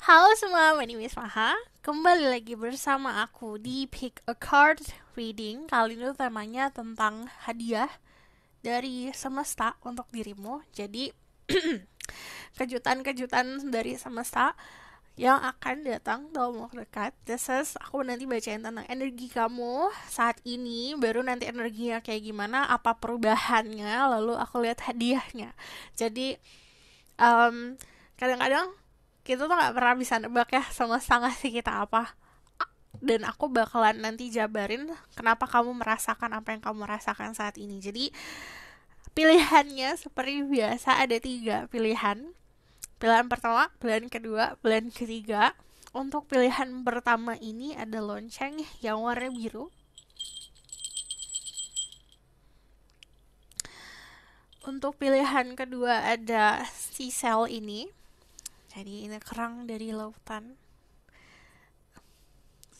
Halo semua, my name is Maha Kembali lagi bersama aku di Pick a Card Reading Kali ini temanya tentang hadiah dari semesta untuk dirimu Jadi kejutan-kejutan dari semesta yang akan datang dalam waktu dekat This is, aku nanti bacain tentang energi kamu saat ini Baru nanti energinya kayak gimana, apa perubahannya Lalu aku lihat hadiahnya Jadi um, kadang-kadang kita tuh gak pernah bisa nebak ya semesta ngasih kita apa dan aku bakalan nanti jabarin kenapa kamu merasakan apa yang kamu rasakan saat ini jadi pilihannya seperti biasa ada tiga pilihan pilihan pertama pilihan kedua pilihan ketiga untuk pilihan pertama ini ada lonceng yang warna biru untuk pilihan kedua ada si sel ini jadi ini kerang dari lautan.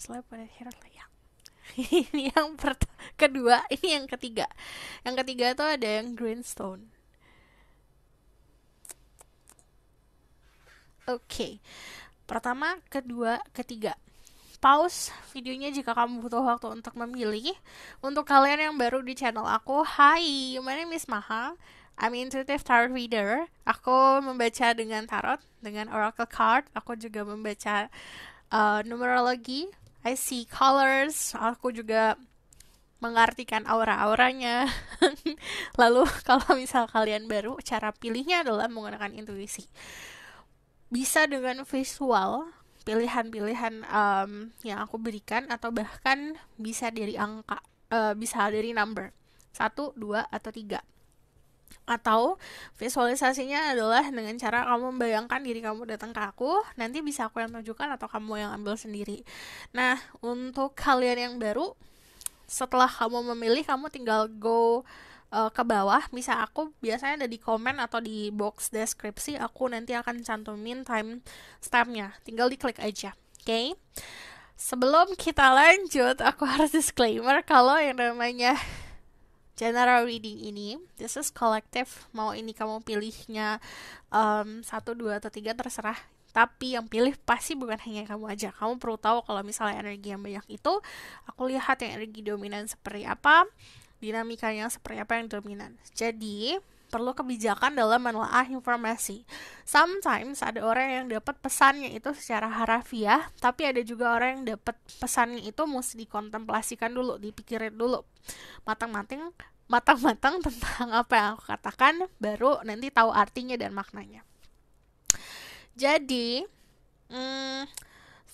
selain pada heran lah ya. ini yang kedua, ini yang ketiga. Yang ketiga itu ada yang greenstone. Oke. Okay. Pertama, kedua, ketiga. Pause videonya jika kamu butuh waktu untuk memilih. Untuk kalian yang baru di channel aku, hai, my name is Maha. I'm intuitive tarot reader. Aku membaca dengan tarot, dengan oracle card. Aku juga membaca uh, numerologi. I see colors. Aku juga mengartikan aura-auranya. Lalu kalau misal kalian baru, cara pilihnya adalah menggunakan intuisi. Bisa dengan visual, pilihan-pilihan um, yang aku berikan atau bahkan bisa dari angka, uh, bisa dari number. Satu, dua, atau tiga atau visualisasinya adalah dengan cara kamu membayangkan diri kamu datang ke aku nanti bisa aku yang tunjukkan atau kamu yang ambil sendiri nah untuk kalian yang baru setelah kamu memilih kamu tinggal go uh, ke bawah bisa aku biasanya ada di komen atau di box deskripsi aku nanti akan cantumin time stampnya tinggal diklik aja oke okay? sebelum kita lanjut aku harus disclaimer kalau yang namanya general reading ini this is collective mau ini kamu pilihnya um, satu dua atau tiga terserah tapi yang pilih pasti bukan hanya kamu aja kamu perlu tahu kalau misalnya energi yang banyak itu aku lihat yang energi dominan seperti apa dinamikanya seperti apa yang dominan jadi perlu kebijakan dalam menelaah informasi. Sometimes ada orang yang dapat pesannya itu secara harafiah, tapi ada juga orang yang dapat pesannya itu mesti dikontemplasikan dulu, dipikirin dulu. Matang-matang matang-matang tentang apa yang aku katakan baru nanti tahu artinya dan maknanya. Jadi, hmm,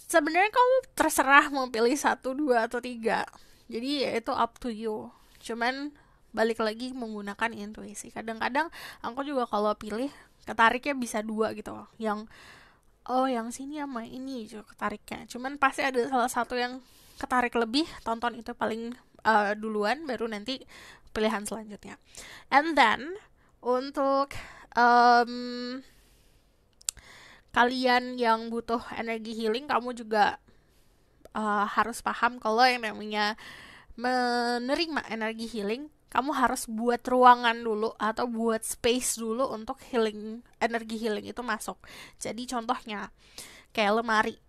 sebenarnya kamu terserah mau pilih satu, dua, atau tiga. Jadi ya itu up to you. Cuman balik lagi menggunakan intuisi kadang-kadang aku juga kalau pilih ketariknya bisa dua gitu loh yang oh yang sini sama ini juga gitu, ketariknya cuman pasti ada salah satu yang ketarik lebih tonton itu paling uh, duluan baru nanti pilihan selanjutnya and then untuk um, kalian yang butuh energi healing kamu juga uh, harus paham kalau yang namanya menerima energi healing kamu harus buat ruangan dulu atau buat space dulu untuk healing energi healing itu masuk jadi contohnya kayak lemari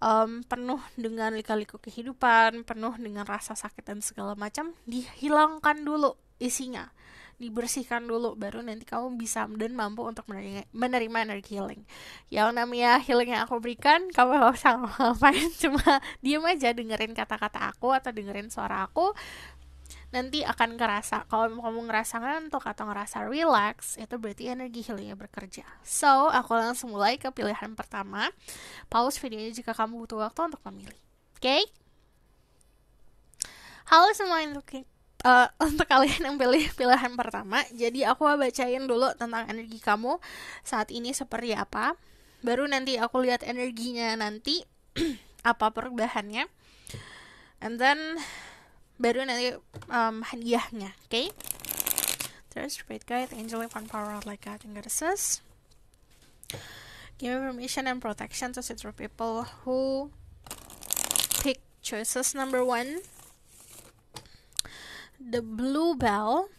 um, penuh dengan lika-liku kehidupan penuh dengan rasa sakit dan segala macam dihilangkan dulu isinya dibersihkan dulu baru nanti kamu bisa dan mampu untuk menerima, menerima energi healing yang namanya healing yang aku berikan kamu harus usah ngapain cuma diem aja dengerin kata-kata aku atau dengerin suara aku nanti akan ngerasa kalau kamu ngerasa ngantuk atau ngerasa relax itu berarti energi healingnya bekerja so aku langsung mulai ke pilihan pertama pause videonya jika kamu butuh waktu untuk memilih oke okay? halo semua untuk uh, eh, untuk kalian yang pilih pilihan pertama jadi aku bacain dulu tentang energi kamu saat ini seperti apa baru nanti aku lihat energinya nanti apa perubahannya and then baru nanti um, hadiahnya oke okay? There's Rebate Guide, Angel One Power Like God and Goddesses. Give permission and protection to certain people who pick choices number one. The blue bell.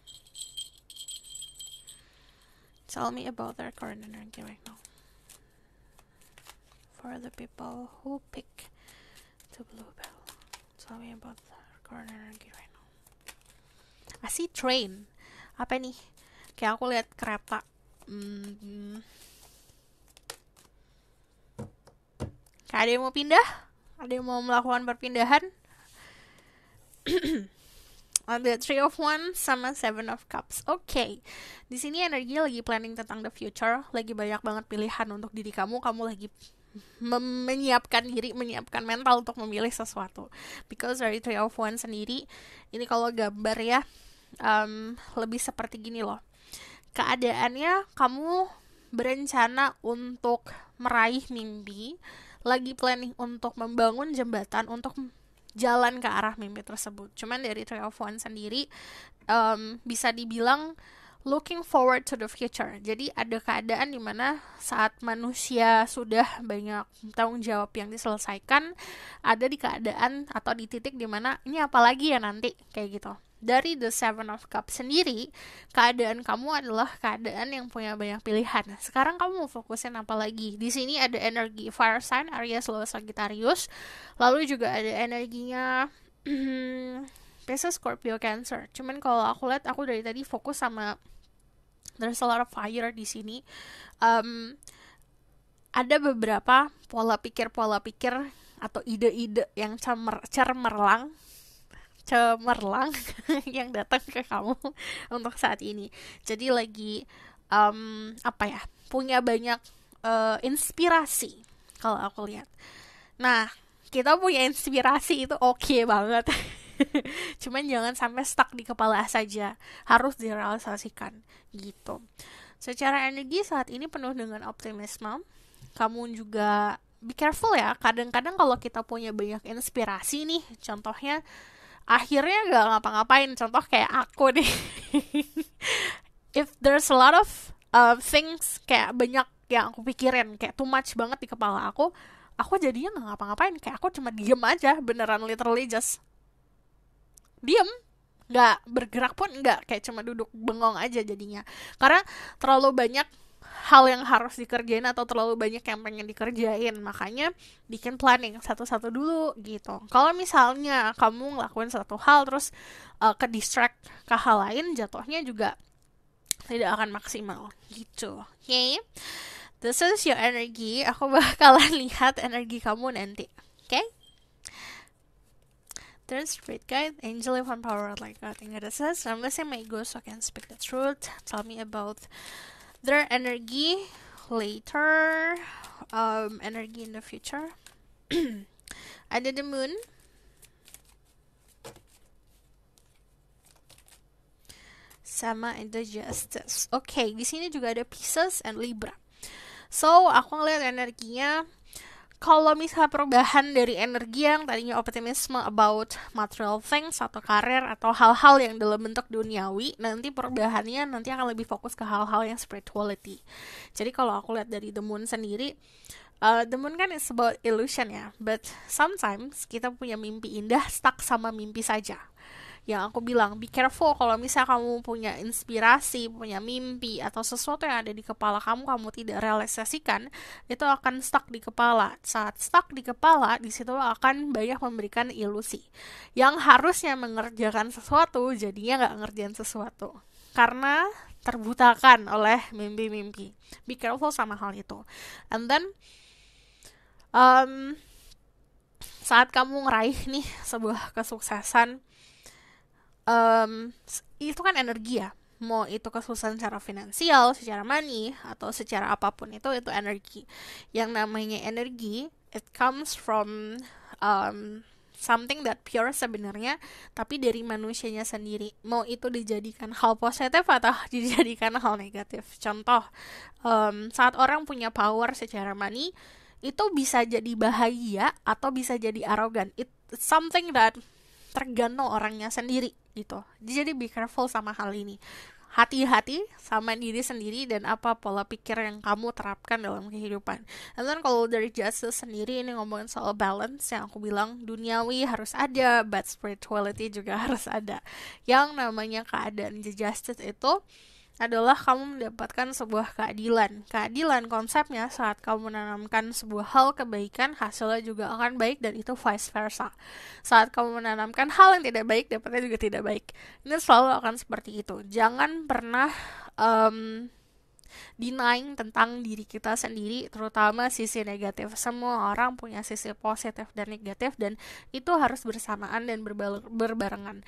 Tell me about their current energy right now. For the people who pick to Bluebell. Tell me about current energy right now. I see train. Apa nih? Kayak aku lihat kereta. Hmm. Kayak ada yang mau pindah? Ada yang mau melakukan perpindahan? ada Three of One sama Seven of Cups. Oke, okay. di sini energi lagi planning tentang the future, lagi banyak banget pilihan untuk diri kamu. Kamu lagi menyiapkan diri, menyiapkan mental untuk memilih sesuatu. Because dari Three of One sendiri, ini kalau gambar ya, um, lebih seperti gini loh. Keadaannya kamu berencana untuk meraih mimpi, lagi planning untuk membangun jembatan untuk jalan ke arah mimpi tersebut. Cuman dari Three of One sendiri um, bisa dibilang looking forward to the future. Jadi ada keadaan di mana saat manusia sudah banyak tanggung jawab yang diselesaikan, ada di keadaan atau di titik di mana ini apalagi ya nanti kayak gitu. Dari The Seven of Cups sendiri, keadaan kamu adalah keadaan yang punya banyak pilihan. Sekarang kamu mau fokusin apa lagi? Di sini ada energi Fire Sign, Aries, Leo, Sagittarius. Lalu juga ada energinya Pisces, Scorpio, Cancer. Cuman kalau aku lihat aku dari tadi fokus sama there's a lot of fire di sini um, ada beberapa pola pikir pola pikir atau ide-ide yang cemer cemerlang cemerlang yang datang ke kamu untuk saat ini jadi lagi um, apa ya punya banyak uh, inspirasi kalau aku lihat nah kita punya inspirasi itu oke okay banget cuman jangan sampai stuck di kepala saja harus direalisasikan gitu secara energi saat ini penuh dengan optimisme kamu juga be careful ya kadang-kadang kalau kita punya banyak inspirasi nih contohnya akhirnya gak ngapa-ngapain contoh kayak aku nih if there's a lot of uh, things kayak banyak yang aku pikirin kayak too much banget di kepala aku aku jadinya nggak ngapa-ngapain kayak aku cuma diem aja beneran literally just diem nggak bergerak pun nggak kayak cuma duduk bengong aja jadinya karena terlalu banyak hal yang harus dikerjain atau terlalu banyak yang pengen dikerjain makanya bikin planning satu-satu dulu gitu kalau misalnya kamu ngelakuin satu hal terus uh, ke distract ke hal lain jatuhnya juga tidak akan maksimal gitu oke okay? this is your energy aku bakalan lihat energi kamu nanti oke okay? There's Straight Guide, Angel One power like God it says, I'm I my ego so I can speak the truth. Tell me about their energy later, um, energy in the future. Under the moon. Sama the justice. Oke, okay, di sini juga ada Pisces and Libra. So, aku ngeliat energinya kalau misalnya perubahan dari energi yang tadinya optimisme about material things atau karir atau hal-hal yang dalam bentuk duniawi nanti perubahannya nanti akan lebih fokus ke hal-hal yang spirituality jadi kalau aku lihat dari The Moon sendiri uh, The Moon kan is about illusion ya but sometimes kita punya mimpi indah stuck sama mimpi saja yang aku bilang be careful kalau misal kamu punya inspirasi punya mimpi atau sesuatu yang ada di kepala kamu kamu tidak realisasikan itu akan stuck di kepala saat stuck di kepala di situ akan banyak memberikan ilusi yang harusnya mengerjakan sesuatu jadinya nggak ngerjain sesuatu karena terbutakan oleh mimpi-mimpi be careful sama hal itu and then um, saat kamu ngeraih nih sebuah kesuksesan um, itu kan energi ya mau itu kesusahan secara finansial, secara money atau secara apapun itu itu energi. Yang namanya energi it comes from um, something that pure sebenarnya tapi dari manusianya sendiri mau itu dijadikan hal positif atau dijadikan hal negatif contoh um, saat orang punya power secara money itu bisa jadi bahaya atau bisa jadi arogan it something that tergantung orangnya sendiri gitu jadi be careful sama hal ini hati-hati sama diri sendiri dan apa pola pikir yang kamu terapkan dalam kehidupan. And then kalau dari justice sendiri ini ngomongin soal balance yang aku bilang duniawi harus ada, but spirituality juga harus ada. Yang namanya keadaan justice itu adalah kamu mendapatkan sebuah keadilan. Keadilan konsepnya saat kamu menanamkan sebuah hal kebaikan, hasilnya juga akan baik dan itu vice versa. Saat kamu menanamkan hal yang tidak baik, dapatnya juga tidak baik. Ini selalu akan seperti itu. Jangan pernah um, denying tentang diri kita sendiri terutama sisi negatif semua orang punya sisi positif dan negatif dan itu harus bersamaan dan berbarengan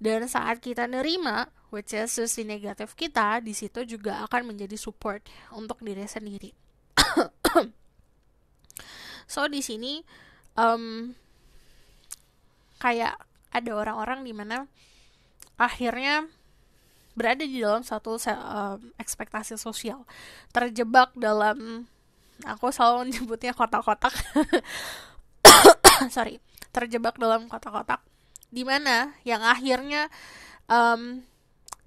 dan saat kita nerima which is sisi negatif kita di situ juga akan menjadi support untuk diri sendiri so di sini um, kayak ada orang-orang di mana akhirnya berada di dalam satu um, ekspektasi sosial terjebak dalam aku selalu menyebutnya kotak-kotak sorry terjebak dalam kotak-kotak di mana yang akhirnya um,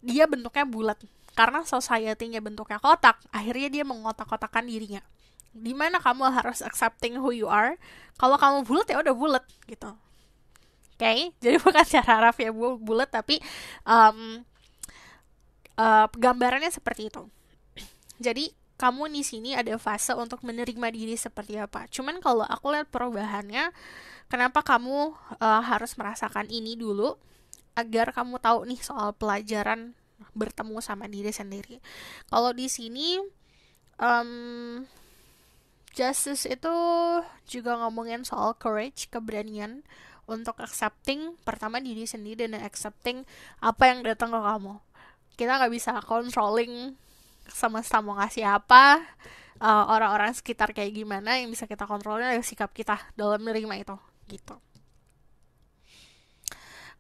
dia bentuknya bulat karena society-nya bentuknya kotak akhirnya dia mengotak-kotakan dirinya dimana kamu harus accepting who you are kalau kamu bulat ya udah bulat gitu oke okay? jadi bukan secara harfiah ya bulat tapi um, uh, gambarannya seperti itu jadi kamu di sini ada fase untuk menerima diri seperti apa. Cuman kalau aku lihat perubahannya, kenapa kamu uh, harus merasakan ini dulu agar kamu tahu nih soal pelajaran bertemu sama diri sendiri. Kalau di sini um, justice itu juga ngomongin soal courage, keberanian untuk accepting pertama diri sendiri dan accepting apa yang datang ke kamu kita nggak bisa controlling sama mau ngasih apa orang eh, orang-orang sekitar kayak gimana yang bisa kita kontrolnya adalah sikap kita dalam menerima itu gitu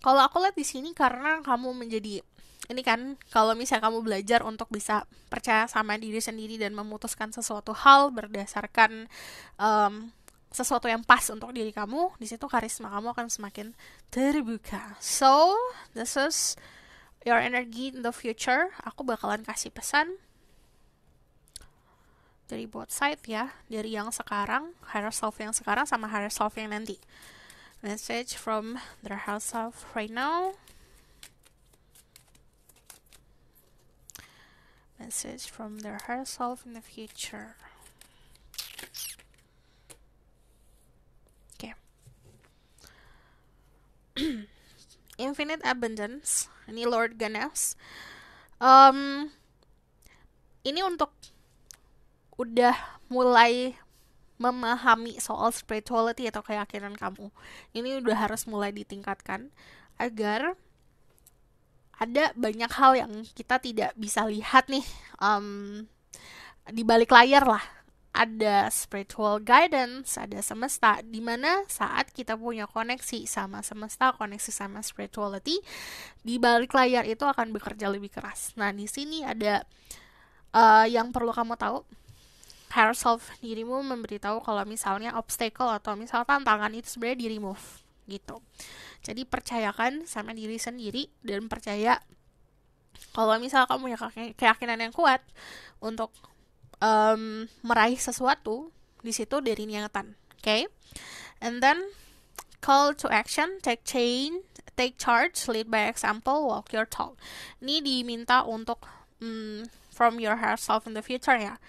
kalau aku lihat di sini karena kamu menjadi ini kan kalau misalnya kamu belajar untuk bisa percaya sama diri sendiri dan memutuskan sesuatu hal berdasarkan um, sesuatu yang pas untuk diri kamu, di situ karisma kamu akan semakin terbuka. So, this is your energy in the future, aku bakalan kasih pesan dari both side ya, dari yang sekarang, higher self yang sekarang sama higher self yang nanti. Message from the higher self right now. Message from the higher self in the future. Oke. Okay. Infinite Abundance ini Lord Ganesh um, ini untuk udah mulai memahami soal spirituality atau keyakinan kamu ini udah harus mulai ditingkatkan agar ada banyak hal yang kita tidak bisa lihat nih um, di balik layar lah ada spiritual guidance, ada semesta, di mana saat kita punya koneksi sama semesta, koneksi sama spirituality, di balik layar itu akan bekerja lebih keras. Nah, di sini ada uh, yang perlu kamu tahu, self dirimu memberitahu kalau misalnya obstacle atau misal tantangan itu sebenarnya di remove gitu. Jadi percayakan sama diri sendiri dan percaya kalau misal kamu punya keyakinan yang kuat untuk um, meraih sesuatu di situ dari niatan oke okay? and then call to action take change take charge lead by example walk your talk ini diminta untuk um, from your heart self in the future ya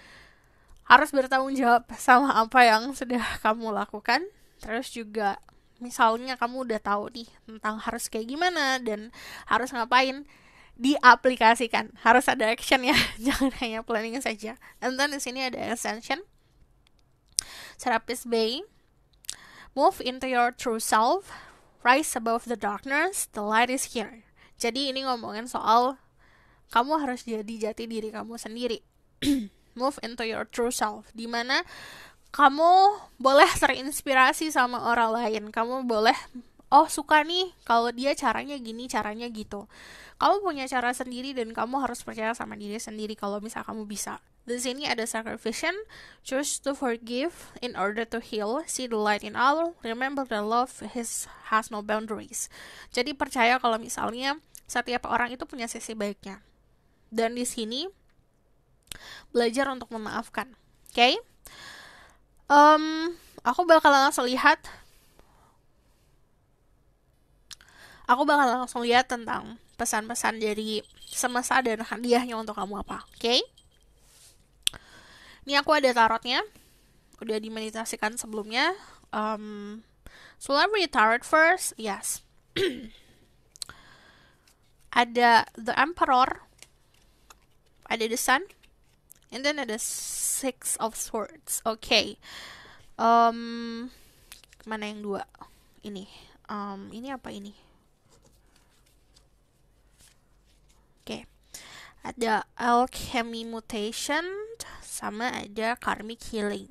harus bertanggung jawab sama apa yang sudah kamu lakukan terus juga misalnya kamu udah tahu nih tentang harus kayak gimana dan harus ngapain diaplikasikan harus ada action ya jangan hanya planning saja and then di sini ada extension Serapis Bay move into your true self rise above the darkness the light is here jadi ini ngomongin soal kamu harus jadi jati diri kamu sendiri move into your true self di mana kamu boleh terinspirasi sama orang lain kamu boleh oh suka nih kalau dia caranya gini caranya gitu kamu punya cara sendiri dan kamu harus percaya sama diri sendiri kalau misal kamu bisa di sini ada sacrifice, choose to forgive in order to heal, see the light in all, remember that love his has no boundaries. Jadi percaya kalau misalnya setiap orang itu punya sisi baiknya. Dan di sini belajar untuk memaafkan. Oke? Okay? Um, aku bakal langsung lihat aku bakal langsung lihat tentang pesan-pesan dari semesta dan hadiahnya untuk kamu apa, oke? Okay? Ini aku ada tarotnya, udah dimeditasikan sebelumnya. Um, so let me tarot first, yes. ada the emperor, ada the sun, and then ada six of swords, oke? Okay. Um, mana yang dua? Ini, um, ini apa ini? ada alchemy mutation sama ada karmic healing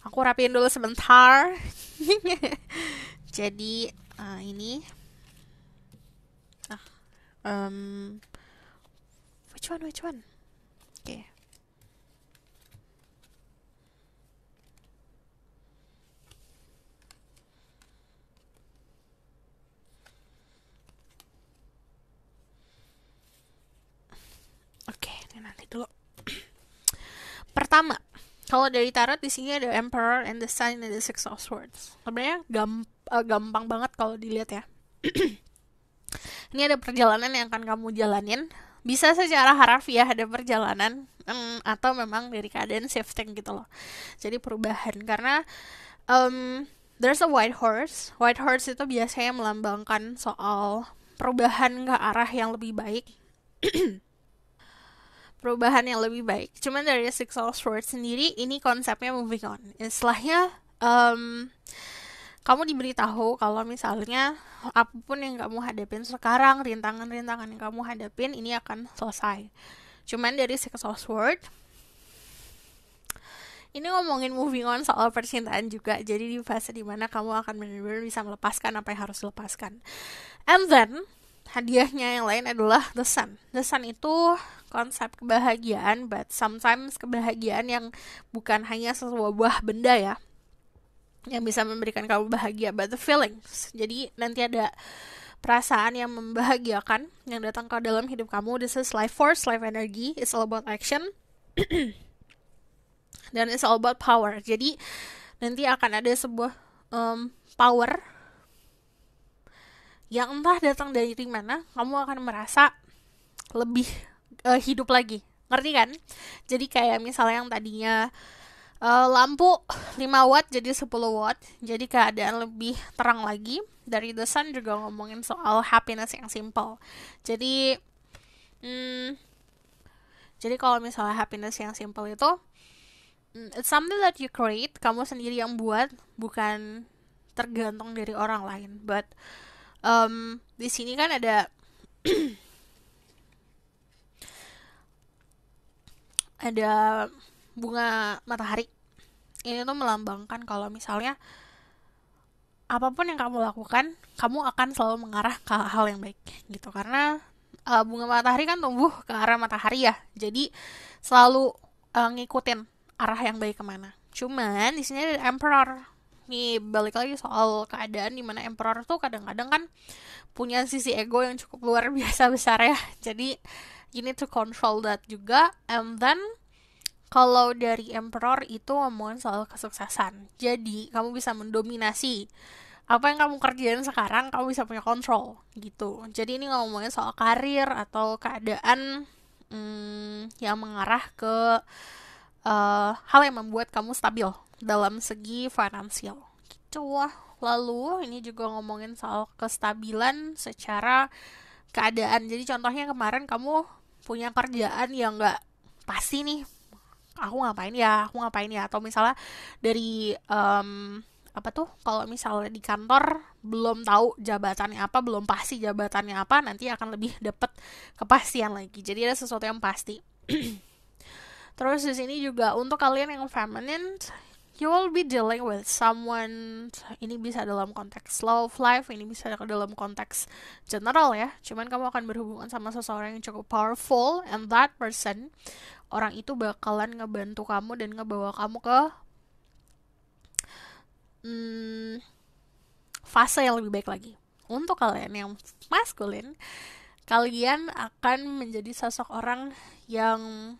aku rapiin dulu sebentar jadi uh, ini ah um, which one which one oke okay. Oke, ini nanti dulu. Pertama, kalau dari tarot di sini ada Emperor and the Sun and the Six of Swords. Sebenarnya gamp uh, eh, gampang banget kalau dilihat ya. ini ada perjalanan yang akan kamu jalanin. Bisa secara harafiah ya, ada perjalanan um, atau memang dari keadaan shifting gitu loh. Jadi perubahan karena um, there's a white horse. White horse itu biasanya melambangkan soal perubahan ke arah yang lebih baik. perubahan yang lebih baik. Cuman dari Six of Swords sendiri ini konsepnya moving on. Istilahnya um, kamu diberitahu kalau misalnya apapun yang kamu hadapin sekarang, rintangan-rintangan yang kamu hadapin ini akan selesai. Cuman dari Six of Swords ini ngomongin moving on soal percintaan juga jadi di fase dimana kamu akan benar-benar bisa melepaskan apa yang harus dilepaskan and then hadiahnya yang lain adalah the sun. The sun itu konsep kebahagiaan, but sometimes kebahagiaan yang bukan hanya sebuah benda ya, yang bisa memberikan kamu bahagia, but the feelings. Jadi nanti ada perasaan yang membahagiakan yang datang ke dalam hidup kamu. This is life force, life energy. It's all about action. Dan it's all about power. Jadi nanti akan ada sebuah um, power yang entah datang dari mana kamu akan merasa lebih uh, hidup lagi ngerti kan jadi kayak misalnya yang tadinya uh, lampu 5 watt jadi 10 watt jadi keadaan lebih terang lagi dari The Sun juga ngomongin soal happiness yang simple jadi hmm, jadi kalau misalnya happiness yang simple itu mm, it's something that you create kamu sendiri yang buat bukan tergantung dari orang lain but um, di sini kan ada ada bunga matahari ini tuh melambangkan kalau misalnya apapun yang kamu lakukan kamu akan selalu mengarah ke hal yang baik gitu karena uh, bunga matahari kan tumbuh ke arah matahari ya jadi selalu uh, ngikutin arah yang baik kemana cuman di sini ada emperor nih balik lagi soal keadaan dimana emperor tuh kadang-kadang kan punya sisi ego yang cukup luar biasa besar ya jadi you need to control that juga and then kalau dari emperor itu ngomongin soal kesuksesan jadi kamu bisa mendominasi apa yang kamu kerjain sekarang kamu bisa punya kontrol gitu jadi ini ngomongin soal karir atau keadaan hmm, yang mengarah ke uh, hal yang membuat kamu stabil dalam segi finansial gitu lah lalu ini juga ngomongin soal kestabilan secara keadaan jadi contohnya kemarin kamu punya kerjaan yang nggak pasti nih aku ngapain ya aku ngapain ya atau misalnya dari um, apa tuh kalau misalnya di kantor belum tahu jabatannya apa belum pasti jabatannya apa nanti akan lebih dapat kepastian lagi jadi ada sesuatu yang pasti Terus di sini juga untuk kalian yang feminine, you will be dealing with someone. Ini bisa dalam konteks love life, ini bisa dalam konteks general ya. Cuman kamu akan berhubungan sama seseorang yang cukup powerful and that person orang itu bakalan ngebantu kamu dan ngebawa kamu ke hmm, fase yang lebih baik lagi. Untuk kalian yang maskulin, kalian akan menjadi sosok orang yang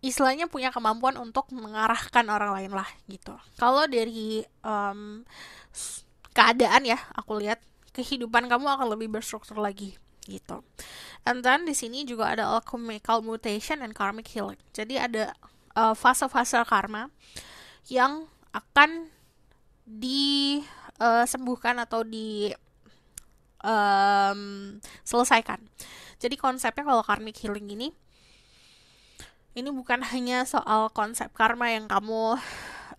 istilahnya punya kemampuan untuk mengarahkan orang lain lah gitu. Kalau dari um, keadaan ya, aku lihat kehidupan kamu akan lebih berstruktur lagi gitu. And then di sini juga ada alchemical mutation and karmic healing. Jadi ada uh, fase-fase uh, karma yang akan disembuhkan eh, uh, atau di um, selesaikan. Jadi konsepnya kalau karmic healing ini ini bukan hanya soal konsep karma yang kamu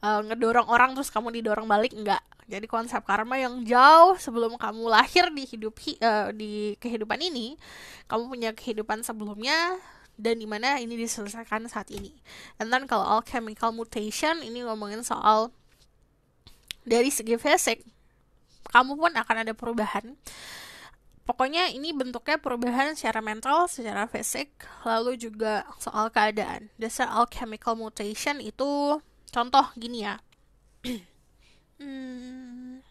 uh, ngedorong orang terus kamu didorong balik enggak jadi konsep karma yang jauh sebelum kamu lahir di hidup uh, di kehidupan ini kamu punya kehidupan sebelumnya dan dimana ini diselesaikan saat ini and then kalau chemical mutation ini ngomongin soal dari segi fisik kamu pun akan ada perubahan pokoknya ini bentuknya perubahan secara mental, secara fisik, lalu juga soal keadaan. Dasar alchemical mutation itu contoh gini ya. hmm,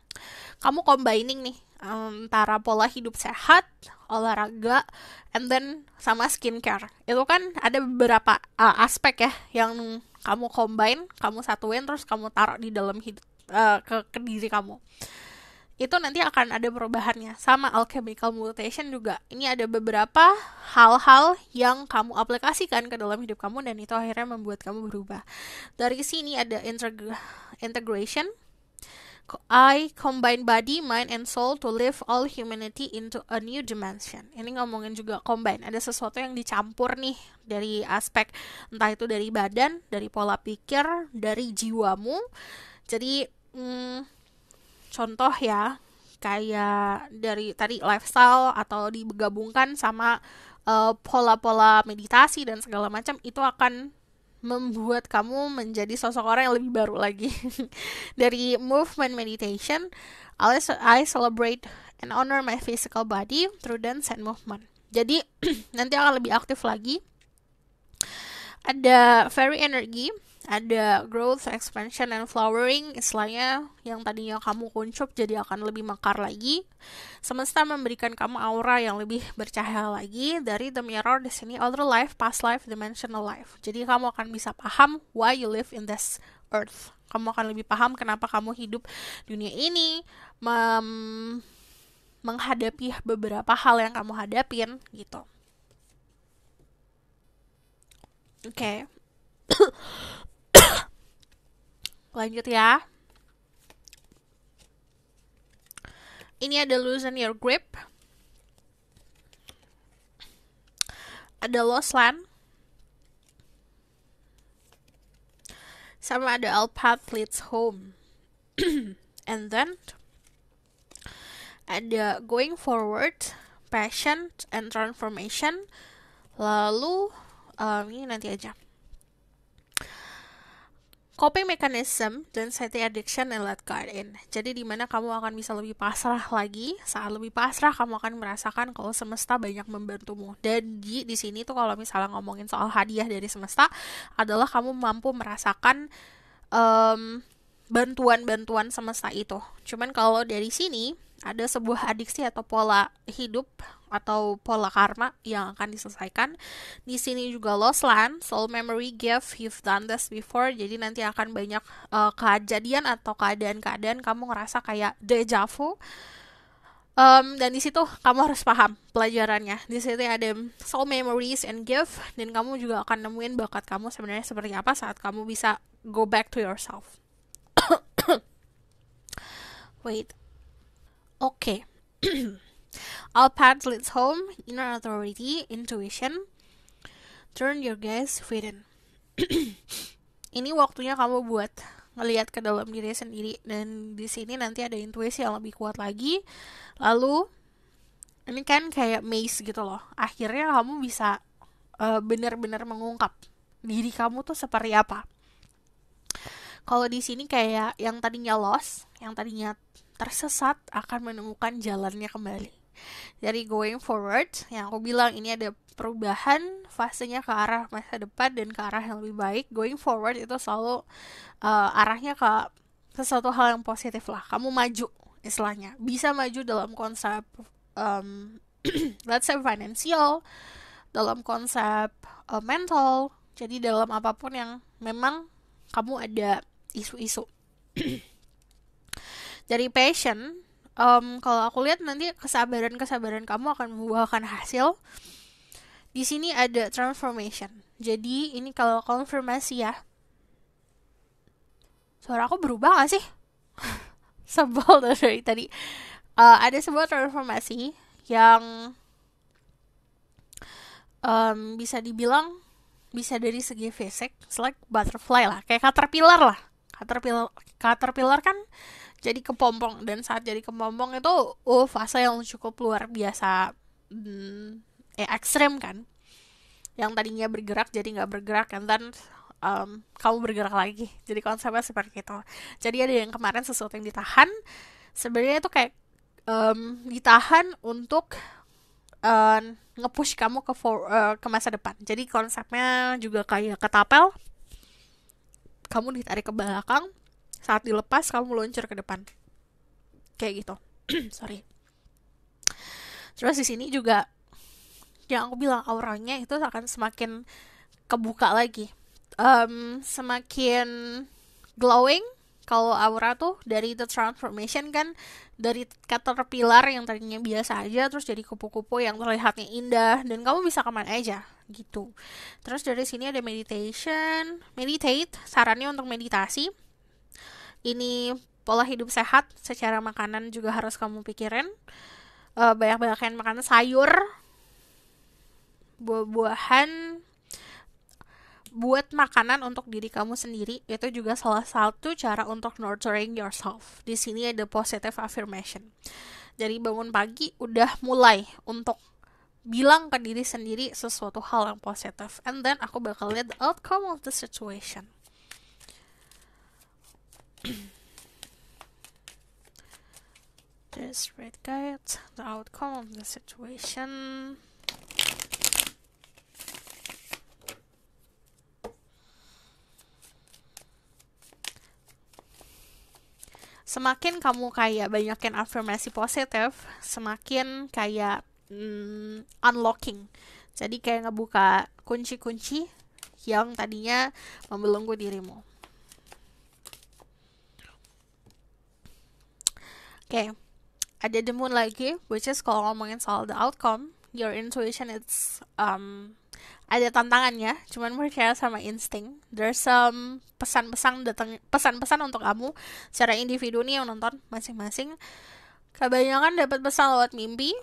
kamu combining nih antara pola hidup sehat, olahraga, and then sama skincare. Itu kan ada beberapa uh, aspek ya yang kamu combine, kamu satuin terus kamu taruh di dalam hidup uh, eh, ke, ke diri kamu itu nanti akan ada perubahannya. Sama alchemical mutation juga. Ini ada beberapa hal-hal yang kamu aplikasikan ke dalam hidup kamu dan itu akhirnya membuat kamu berubah. Dari sini ada integ integration. I combine body, mind, and soul to live all humanity into a new dimension. Ini ngomongin juga combine. Ada sesuatu yang dicampur nih dari aspek entah itu dari badan, dari pola pikir, dari jiwamu. Jadi hmm, contoh ya kayak dari tadi lifestyle atau digabungkan sama eh, pola-pola uh, meditasi dan segala macam itu akan membuat kamu menjadi sosok orang yang lebih baru lagi dari movement meditation I, I celebrate and honor my physical body through dance and movement jadi nanti akan lebih aktif lagi ada very energy ada growth, expansion, and flowering istilahnya yang tadinya kamu kuncup jadi akan lebih mekar lagi semesta memberikan kamu aura yang lebih bercahaya lagi dari the mirror di sini other life, past life, dimensional life jadi kamu akan bisa paham why you live in this earth kamu akan lebih paham kenapa kamu hidup dunia ini mem menghadapi beberapa hal yang kamu hadapin gitu oke okay. Lanjut ya. Ini ada loosen your grip. Ada low slam. Sama ada all path leads home. And then ada going forward, passion and transformation. Lalu um, ini nanti aja coping mechanism dan safety addiction and let go in. Jadi di mana kamu akan bisa lebih pasrah lagi. Saat lebih pasrah kamu akan merasakan kalau semesta banyak membantumu. Dan di, di sini tuh kalau misalnya ngomongin soal hadiah dari semesta adalah kamu mampu merasakan um, bantuan-bantuan semesta itu. Cuman kalau dari sini ada sebuah adiksi atau pola hidup atau pola karma yang akan diselesaikan. Di sini juga lost land, soul memory gift, you've done this before. Jadi nanti akan banyak uh, kejadian atau keadaan-keadaan kamu ngerasa kayak deja vu. Um, dan di situ kamu harus paham pelajarannya. Di situ ada soul memories and gift dan kamu juga akan nemuin bakat kamu sebenarnya seperti apa saat kamu bisa go back to yourself. Wait. Okay. All paths leads home, inner authority, intuition. Turn your gaze within. Ini waktunya kamu buat ngelihat ke dalam diri sendiri dan di sini nanti ada intuisi yang lebih kuat lagi. Lalu ini kan kayak maze gitu loh. Akhirnya kamu bisa uh, benar-benar mengungkap diri kamu tuh seperti apa. Kalau di sini kayak yang tadinya lost, yang tadinya tersesat akan menemukan jalannya kembali. Jadi going forward, yang aku bilang ini ada perubahan fasenya ke arah masa depan dan ke arah yang lebih baik. Going forward itu selalu uh, arahnya ke sesuatu hal yang positif lah. Kamu maju istilahnya. Bisa maju dalam konsep um, let's say financial, dalam konsep uh, mental. Jadi dalam apapun yang memang kamu ada isu-isu dari passion um, kalau aku lihat nanti kesabaran kesabaran kamu akan membuahkan hasil di sini ada transformation jadi ini kalau konfirmasi ya suara aku berubah gak sih sebel dari tadi uh, ada sebuah transformasi yang um, bisa dibilang bisa dari segi fisik, like butterfly lah, kayak caterpillar lah. Caterpillar Caterpillar kan jadi kepompong dan saat jadi kepompong itu uh fase yang cukup luar biasa hmm, eh ekstrem kan yang tadinya bergerak jadi nggak bergerak and then um, kamu bergerak lagi jadi konsepnya seperti itu jadi ada yang kemarin sesuatu yang ditahan sebenarnya itu kayak um, ditahan untuk uh, ngepush kamu ke for, uh, ke masa depan jadi konsepnya juga kayak ketapel kamu ditarik ke belakang saat dilepas kamu meluncur ke depan kayak gitu sorry terus di sini juga yang aku bilang auranya itu akan semakin kebuka lagi um, semakin glowing kalau aura tuh dari the transformation kan dari caterpillar yang tadinya biasa aja terus jadi kupu-kupu yang terlihatnya indah dan kamu bisa kemana aja gitu. Terus dari sini ada meditation, meditate, sarannya untuk meditasi. Ini pola hidup sehat secara makanan juga harus kamu pikirin. Uh, banyak-banyakin makan sayur, buah-buahan, buat makanan untuk diri kamu sendiri itu juga salah satu cara untuk nurturing yourself. Di sini ada positive affirmation. Jadi bangun pagi udah mulai untuk bilang ke diri sendiri sesuatu hal yang positif and then aku bakal lihat the outcome of the situation this red guide the outcome of the situation semakin kamu kayak banyakin afirmasi positif semakin kayak mm, unlocking. Jadi kayak ngebuka kunci-kunci yang tadinya membelenggu dirimu. Oke, okay. ada the moon lagi, which is kalau ngomongin soal the outcome, your intuition it's um, ada tantangannya, cuman percaya sama insting. There's some pesan-pesan datang pesan-pesan untuk kamu secara individu nih yang nonton masing-masing. Kebanyakan dapat pesan lewat mimpi,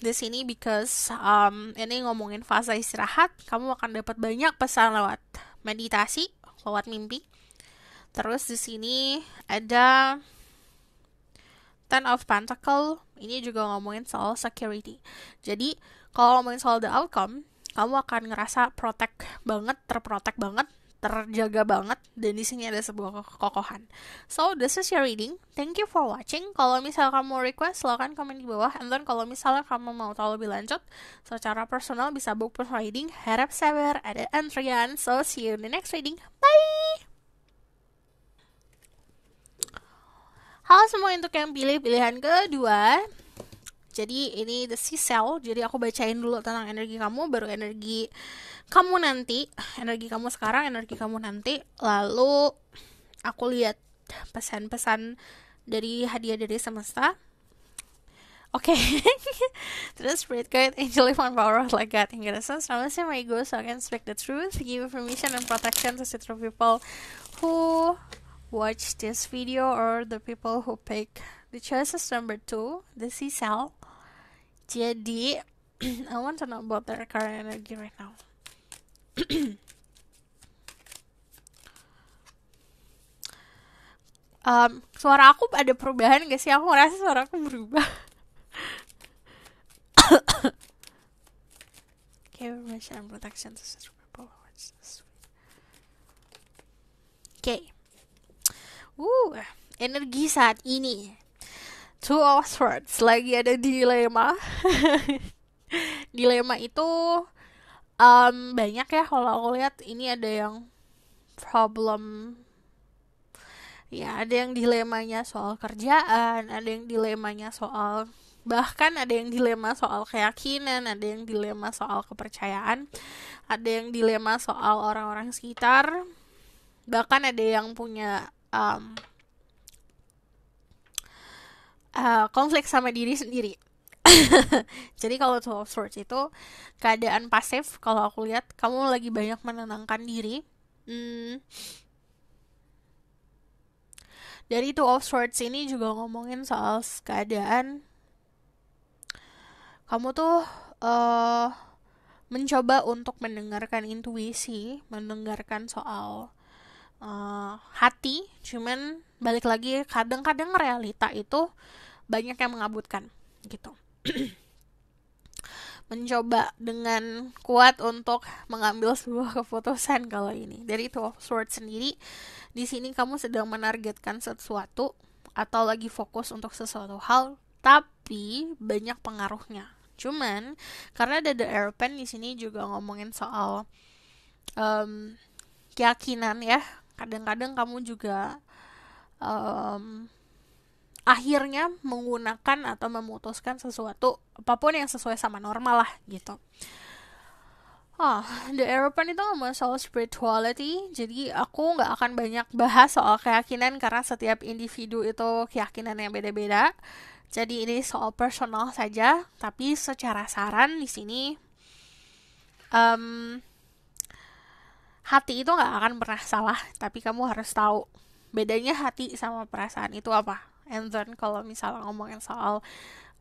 di sini because um, ini ngomongin fase istirahat, kamu akan dapat banyak pesan lewat meditasi, lewat mimpi. Terus di sini ada Ten of Pentacle, ini juga ngomongin soal security. Jadi, kalau ngomongin soal the outcome, kamu akan ngerasa protect banget, terprotek banget terjaga banget dan di sini ada sebuah kekokohan. So this is your reading. Thank you for watching. Kalau misalnya kamu request, silahkan komen di bawah. And then kalau misalnya kamu mau tahu lebih lanjut, secara personal bisa book per reading. Harap sabar, ada antrian. So see you in the next reading. Bye. Halo semua untuk yang pilih pilihan kedua. Jadi ini the sea cell. Jadi aku bacain dulu tentang energi kamu, baru energi kamu nanti, energi kamu sekarang, energi kamu nanti. Lalu aku lihat pesan-pesan dari hadiah dari semesta. Oke, okay. terus spirit guide, angel one power of like God in innocence, promise my my go so I can speak the truth, give information and protection to citro people who watch this video or the people who pick the choices number two, the sea cell. Jadi, I want to know about their current energy right now. um, suara aku ada perubahan gak sih? Aku ngerasa suara aku berubah. Okay, information and protection to people. Oke. Okay. Uh, energi saat ini two of lagi ada dilema dilema itu um, banyak ya kalau aku lihat ini ada yang problem ya ada yang dilemanya soal kerjaan ada yang dilemanya soal bahkan ada yang dilema soal keyakinan ada yang dilema soal kepercayaan ada yang dilema soal orang-orang sekitar bahkan ada yang punya um, uh, konflik sama diri sendiri jadi kalau two of swords itu keadaan pasif kalau aku lihat kamu lagi banyak menenangkan diri hmm. dari two of swords ini juga ngomongin soal keadaan kamu tuh uh, mencoba untuk mendengarkan intuisi mendengarkan soal uh, hati cuman balik lagi kadang-kadang realita itu banyak yang mengabutkan gitu mencoba dengan kuat untuk mengambil sebuah keputusan kalau ini dari itu sword sendiri di sini kamu sedang menargetkan sesuatu atau lagi fokus untuk sesuatu hal tapi banyak pengaruhnya cuman karena ada the airpen di sini juga ngomongin soal um, keyakinan ya kadang-kadang kamu juga um, akhirnya menggunakan atau memutuskan sesuatu apapun yang sesuai sama normal lah gitu. Oh, The Eropan itu ngomong soal spirituality, jadi aku nggak akan banyak bahas soal keyakinan karena setiap individu itu keyakinan yang beda-beda. Jadi ini soal personal saja, tapi secara saran di sini um, hati itu nggak akan pernah salah, tapi kamu harus tahu bedanya hati sama perasaan itu apa and then kalau misalnya ngomongin soal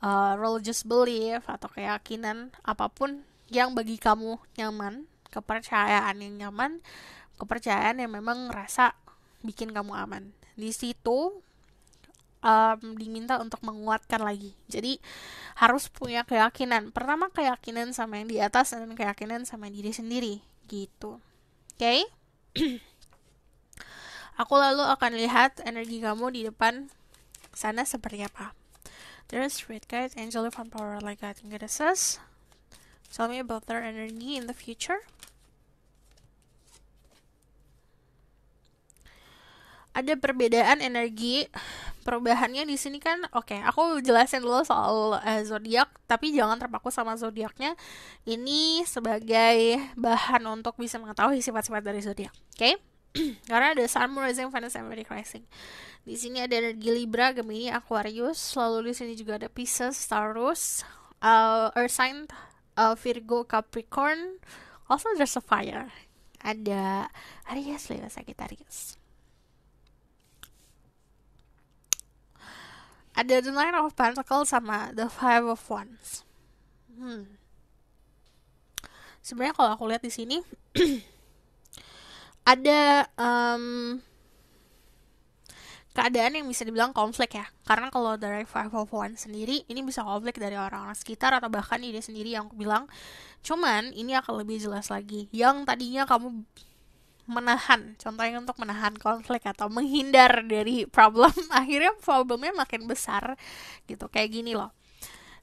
uh, religious belief atau keyakinan apapun yang bagi kamu nyaman kepercayaan yang nyaman kepercayaan yang memang ngerasa bikin kamu aman di situ um, diminta untuk menguatkan lagi. Jadi harus punya keyakinan. Pertama keyakinan sama yang di atas dan keyakinan sama diri sendiri gitu. Oke? Okay? Aku lalu akan lihat energi kamu di depan sana seperti apa. There's red guide, angel from power like guiding goddesses. Tell me about their energy in the future. Ada perbedaan energi perubahannya di sini kan oke okay, aku jelasin dulu soal uh, zodiak tapi jangan terpaku sama zodiaknya ini sebagai bahan untuk bisa mengetahui sifat-sifat dari zodiak oke okay? karena ada Sun Rising, Venus, and Mercury Rising. Di sini ada energi Libra, Gemini, Aquarius. Lalu di sini juga ada Pisces, Taurus, uh, Earth Sign, uh, Virgo, Capricorn. Also there's a fire. Ada Aries, Leo, Sagittarius. Ada the Nine of Pentacles sama the Five of Wands. Hmm. Sebenarnya kalau aku lihat di sini ada um, keadaan yang bisa dibilang konflik ya karena kalau dari One sendiri ini bisa konflik dari orang-orang sekitar atau bahkan ide sendiri yang aku bilang cuman ini akan lebih jelas lagi yang tadinya kamu menahan contohnya untuk menahan konflik atau menghindar dari problem akhirnya problemnya makin besar gitu kayak gini loh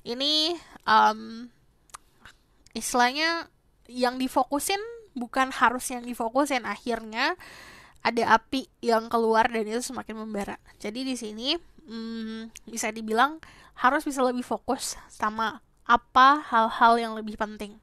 ini um, istilahnya yang difokusin bukan harus yang difokusin akhirnya ada api yang keluar dan itu semakin membara jadi di sini hmm, bisa dibilang harus bisa lebih fokus sama apa hal-hal yang lebih penting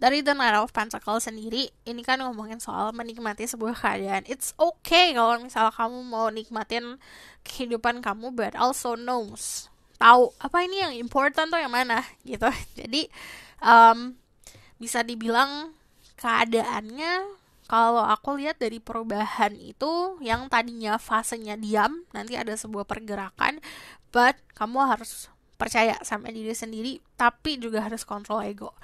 dari The Night of Pentacles sendiri ini kan ngomongin soal menikmati sebuah keadaan it's okay kalau misalnya kamu mau nikmatin kehidupan kamu but also knows tahu apa ini yang important tuh yang mana gitu jadi um, bisa dibilang keadaannya kalau aku lihat dari perubahan itu yang tadinya fasenya diam nanti ada sebuah pergerakan but kamu harus percaya sama diri sendiri tapi juga harus kontrol ego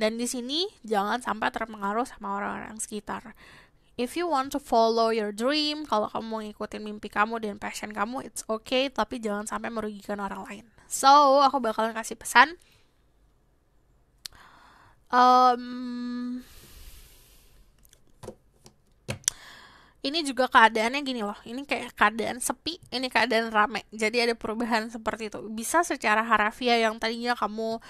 dan di sini jangan sampai terpengaruh sama orang-orang sekitar if you want to follow your dream kalau kamu mau ngikutin mimpi kamu dan passion kamu it's okay tapi jangan sampai merugikan orang lain so aku bakalan kasih pesan um, ini juga keadaannya gini loh ini kayak keadaan sepi ini keadaan rame jadi ada perubahan seperti itu bisa secara harafiah yang tadinya kamu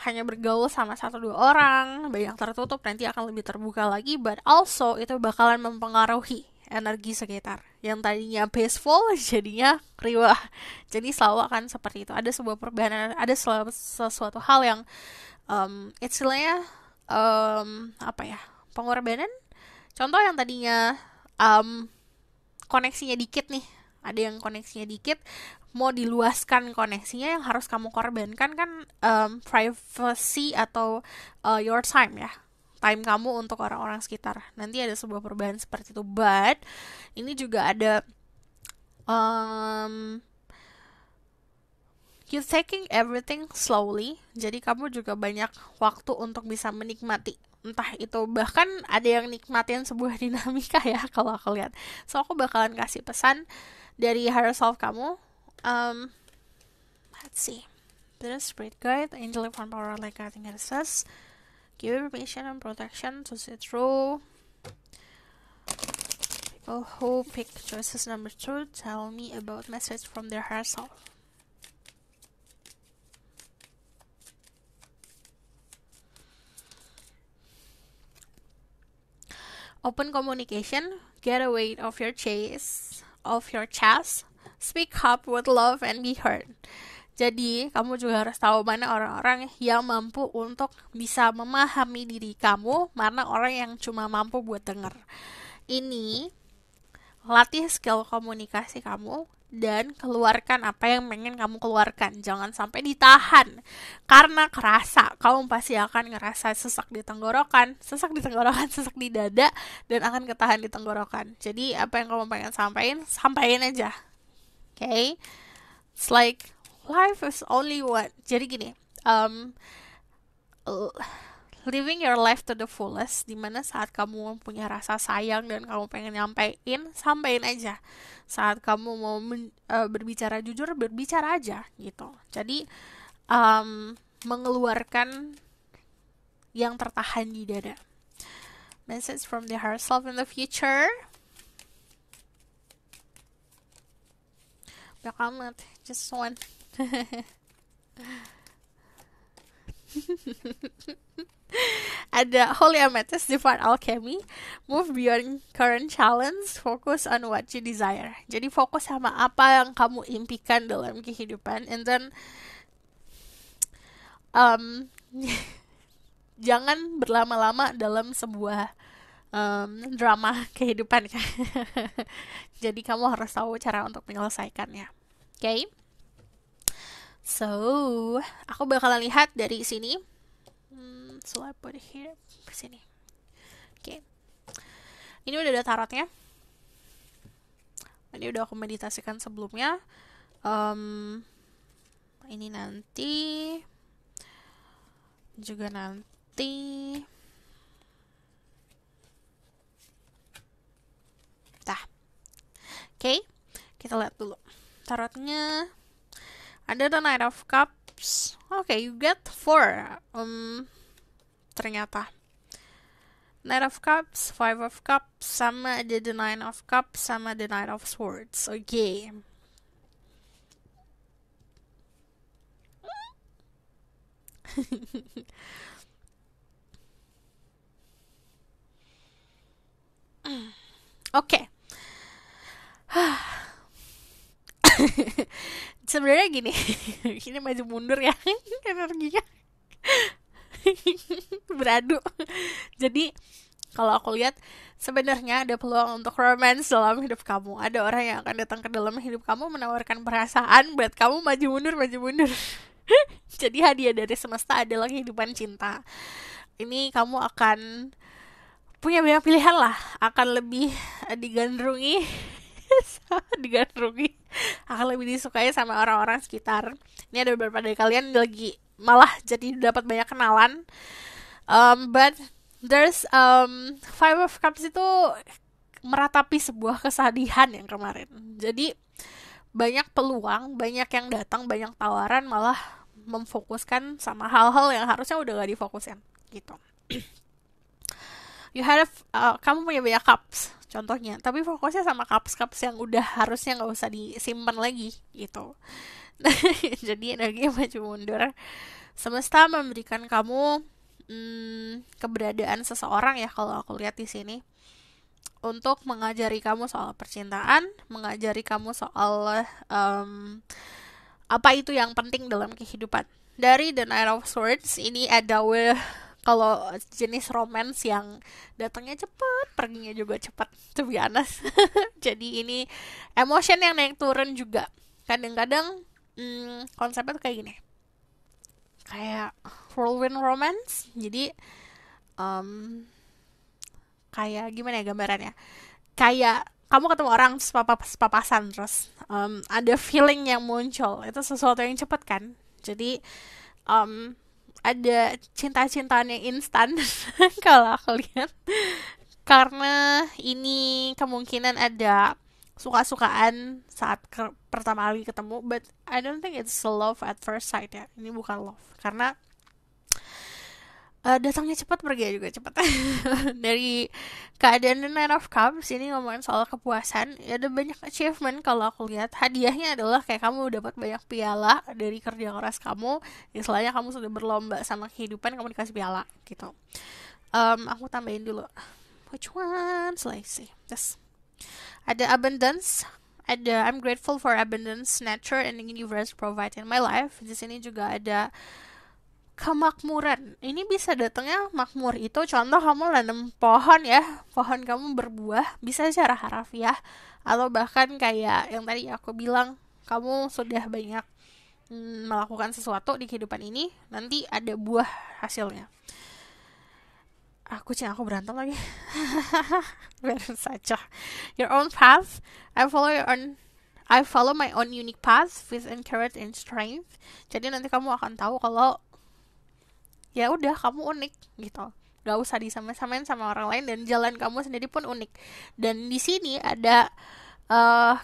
hanya bergaul sama satu dua orang yang tertutup nanti akan lebih terbuka lagi but also itu bakalan mempengaruhi energi sekitar yang tadinya peaceful jadinya riwah jadi selalu akan seperti itu ada sebuah perubahan ada sesuatu hal yang um, istilahnya um, apa ya pengorbanan contoh yang tadinya um, koneksinya dikit nih ada yang koneksinya dikit mau diluaskan koneksinya yang harus kamu korbankan kan um, privacy atau uh, your time ya time kamu untuk orang-orang sekitar nanti ada sebuah perubahan seperti itu but ini juga ada um, You taking everything slowly, jadi kamu juga banyak waktu untuk bisa menikmati entah itu bahkan ada yang nikmatin sebuah dinamika ya kalau aku lihat so aku bakalan kasih pesan dari higher self kamu um, let's see the spirit guide angel of power like I think it says, give permission and protection to see through people who pick choices number two tell me about message from their higher self open communication, get away of your chase, of your chest, speak up with love and be heard. Jadi, kamu juga harus tahu mana orang-orang yang mampu untuk bisa memahami diri kamu, mana orang yang cuma mampu buat denger. Ini latih skill komunikasi kamu dan keluarkan apa yang pengen kamu keluarkan. Jangan sampai ditahan. Karena kerasa, kamu pasti akan ngerasa sesak di tenggorokan, sesak di tenggorokan, sesak di dada, dan akan ketahan di tenggorokan. Jadi, apa yang kamu pengen sampaikan, sampaikan aja. Oke? Okay? It's like, life is only one. Jadi gini, um, living your life to the fullest dimana saat kamu punya rasa sayang dan kamu pengen nyampein sampein aja saat kamu mau men, uh, berbicara jujur berbicara aja gitu jadi um, mengeluarkan yang tertahan di dada message from the heart self in the future bakal amat, just one ada Holy Amethyst, Divine Alchemy, Move Beyond Current Challenge, Focus on What You Desire. Jadi fokus sama apa yang kamu impikan dalam kehidupan, and then um, jangan berlama-lama dalam sebuah um, drama kehidupan. Kan? Jadi kamu harus tahu cara untuk menyelesaikannya. Oke? Okay? So, aku bakalan lihat dari sini. Hmm, so I put it here sini oke okay. ini udah ada tarotnya ini udah aku meditasikan sebelumnya um, ini nanti juga nanti dah, oke okay. kita lihat dulu tarotnya ada the Knight of Cups. Okay, you get four. Um, ternyata. Knight of Cups, Five of Cups, sama ada the Nine of Cups, sama the Nine of Swords. Oke. Okay. Oke. Sebenarnya gini, ini maju mundur ya energinya. beradu jadi kalau aku lihat sebenarnya ada peluang untuk romance dalam hidup kamu ada orang yang akan datang ke dalam hidup kamu menawarkan perasaan buat kamu maju mundur maju mundur jadi hadiah dari semesta adalah kehidupan cinta ini kamu akan punya banyak pilihan lah akan lebih eh, digandrungi biasa digandrungi akan lebih disukai sama orang-orang sekitar ini ada beberapa dari kalian lagi malah jadi dapat banyak kenalan um, but there's um, five of cups itu meratapi sebuah kesedihan yang kemarin jadi banyak peluang banyak yang datang banyak tawaran malah memfokuskan sama hal-hal yang harusnya udah gak difokusin gitu you have uh, kamu punya banyak cups contohnya tapi fokusnya sama cups cups yang udah harusnya nggak usah disimpan lagi gitu jadi energi maju mundur semesta memberikan kamu hmm, keberadaan seseorang ya kalau aku lihat di sini untuk mengajari kamu soal percintaan mengajari kamu soal um, apa itu yang penting dalam kehidupan dari the Knight of Swords ini ada will kalau jenis romance yang datangnya cepet perginya juga cepat, to be honest jadi ini emotion yang naik turun juga kadang-kadang hmm, konsepnya tuh kayak gini kayak whirlwind romance jadi um, kayak gimana ya gambarannya kayak kamu ketemu orang terus papas papasan terus um, ada feeling yang muncul itu sesuatu yang cepat kan jadi um, ada cinta-cintaan yang instan kalau aku lihat karena ini kemungkinan ada suka-sukaan saat pertama kali ketemu but I don't think it's love at first sight ya ini bukan love karena uh, datangnya cepat pergi juga cepat dari keadaan The Nine of Cups ini ngomongin soal kepuasan ya ada banyak achievement kalau aku lihat hadiahnya adalah kayak kamu dapat banyak piala dari kerja keras kamu istilahnya ya kamu sudah berlomba sama kehidupan kamu dikasih piala gitu um, aku tambahin dulu which one selain sih yes. ada abundance ada I'm grateful for abundance nature and universe provide in my life di sini juga ada kemakmuran. Ini bisa datangnya makmur itu contoh kamu nanam pohon ya, pohon kamu berbuah bisa secara harafiah atau bahkan kayak yang tadi aku bilang kamu sudah banyak hmm, melakukan sesuatu di kehidupan ini, nanti ada buah hasilnya. Aku cing aku berantem lagi. beres saja. Your own path, I follow your own I follow my own unique path with encouragement and strength. Jadi nanti kamu akan tahu kalau ya udah kamu unik gitu gak usah disamain samain sama orang lain dan jalan kamu sendiri pun unik dan di sini ada uh,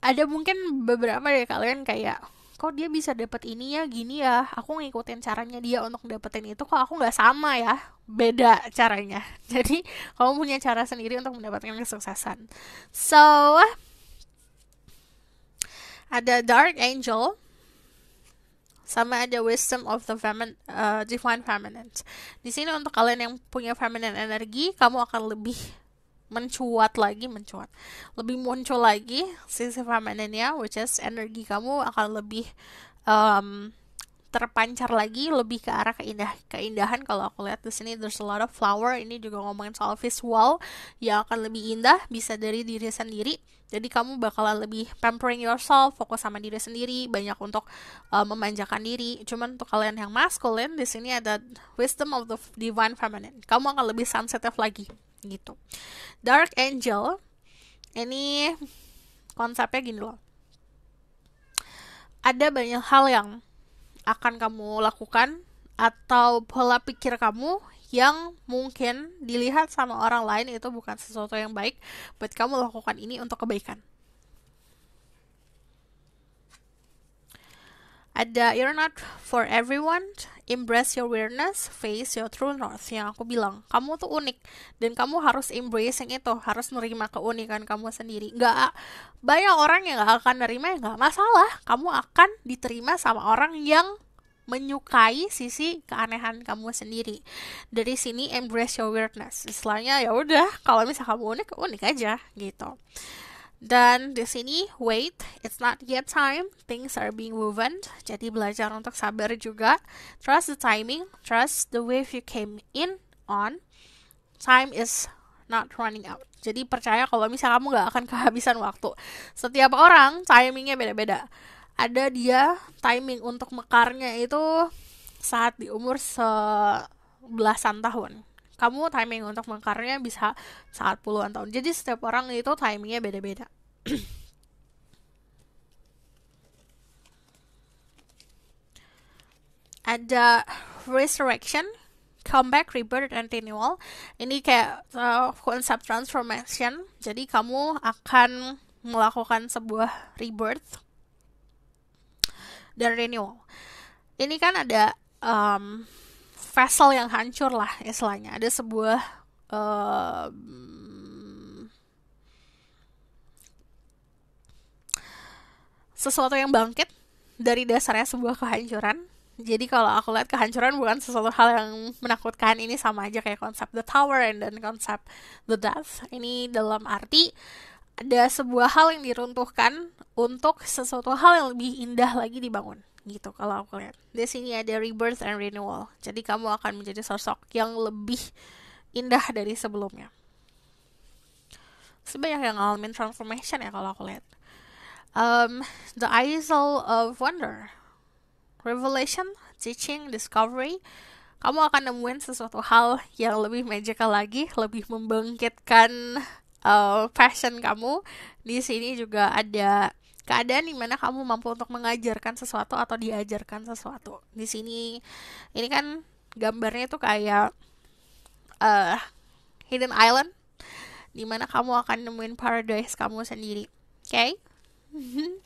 ada mungkin beberapa dari kalian kayak kok dia bisa dapet ini ya gini ya aku ngikutin caranya dia untuk dapetin itu kok aku nggak sama ya beda caranya jadi kamu punya cara sendiri untuk mendapatkan kesuksesan so ada dark angel sama aja wisdom of the feminine, uh, divine feminine. Di sini untuk kalian yang punya feminine energi, kamu akan lebih mencuat lagi, mencuat. Lebih muncul lagi sisi femininnya which is energi kamu akan lebih um, terpancar lagi lebih ke arah keindah keindahan kalau aku lihat di sini there's a lot of flower ini juga ngomongin soal visual yang akan lebih indah bisa dari diri sendiri jadi kamu bakalan lebih pampering yourself fokus sama diri sendiri banyak untuk uh, memanjakan diri cuman untuk kalian yang maskulin di sini ada wisdom of the divine feminine kamu akan lebih sensitive lagi gitu dark angel ini konsepnya gini loh ada banyak hal yang akan kamu lakukan atau pola pikir kamu yang mungkin dilihat sama orang lain itu bukan sesuatu yang baik, buat kamu lakukan ini untuk kebaikan. ada you're not for everyone embrace your weirdness face your true north yang aku bilang kamu tuh unik dan kamu harus embrace yang itu harus menerima keunikan kamu sendiri nggak banyak orang yang nggak akan nerima ya nggak masalah kamu akan diterima sama orang yang menyukai sisi keanehan kamu sendiri dari sini embrace your weirdness istilahnya ya udah kalau misal kamu unik unik aja gitu dan di sini wait, it's not yet time. Things are being woven. Jadi belajar untuk sabar juga. Trust the timing, trust the wave you came in on. Time is not running out. Jadi percaya kalau misalnya kamu nggak akan kehabisan waktu. Setiap orang timingnya beda-beda. Ada dia timing untuk mekarnya itu saat di umur sebelasan tahun kamu timing untuk mengkarnya bisa saat puluhan tahun jadi setiap orang itu timingnya beda-beda ada resurrection comeback, rebirth, and renewal. Ini kayak uh, eh, konsep transformation. Jadi kamu akan melakukan sebuah rebirth dan renewal. Ini kan ada um, vessel yang hancur lah istilahnya ada sebuah uh, sesuatu yang bangkit dari dasarnya sebuah kehancuran jadi kalau aku lihat kehancuran bukan sesuatu hal yang menakutkan ini sama aja kayak konsep the tower and then konsep the death ini dalam arti ada sebuah hal yang diruntuhkan untuk sesuatu hal yang lebih indah lagi dibangun gitu kalau aku lihat. Di sini ada rebirth and renewal. Jadi kamu akan menjadi sosok yang lebih indah dari sebelumnya. Sebanyak yang ngalamin transformation ya kalau aku lihat. Um, the Isle of Wonder. Revelation, teaching, discovery. Kamu akan nemuin sesuatu hal yang lebih magical lagi, lebih membangkitkan uh, passion kamu. Di sini juga ada keadaan dimana kamu mampu untuk mengajarkan sesuatu atau diajarkan sesuatu di sini ini kan gambarnya tuh kayak uh, hidden island dimana kamu akan nemuin paradise kamu sendiri oke okay?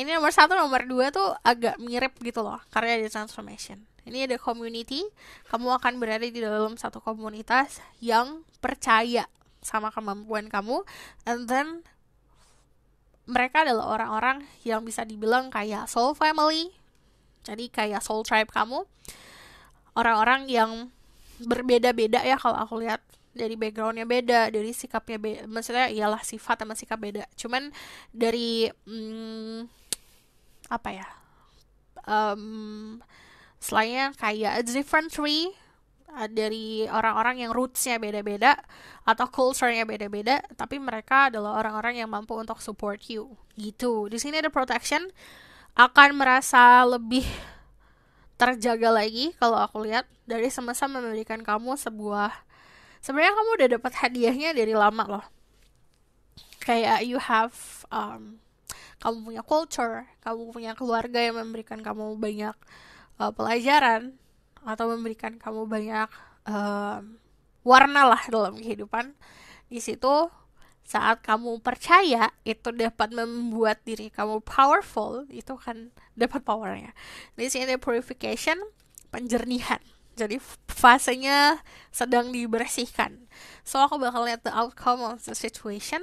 ini nomor satu nomor dua tuh agak mirip gitu loh karena ada transformation ini ada community kamu akan berada di dalam satu komunitas yang percaya sama kemampuan kamu and then mereka adalah orang-orang yang bisa dibilang kayak soul family jadi kayak soul tribe kamu orang-orang yang berbeda-beda ya kalau aku lihat dari backgroundnya beda dari sikapnya beda maksudnya ialah sifat sama sikap beda cuman dari hmm, apa ya um, selainnya kayak a different tree Uh, dari orang-orang yang rootsnya beda-beda atau culture-nya beda-beda tapi mereka adalah orang-orang yang mampu untuk support you gitu di sini ada protection akan merasa lebih terjaga lagi kalau aku lihat dari semesta memberikan kamu sebuah sebenarnya kamu udah dapat hadiahnya dari lama loh kayak you have um, kamu punya culture kamu punya keluarga yang memberikan kamu banyak uh, pelajaran atau memberikan kamu banyak uh, warna lah dalam kehidupan di situ saat kamu percaya itu dapat membuat diri kamu powerful itu kan dapat powernya di sini purification penjernihan jadi fasenya sedang dibersihkan so aku bakal lihat the outcome of the situation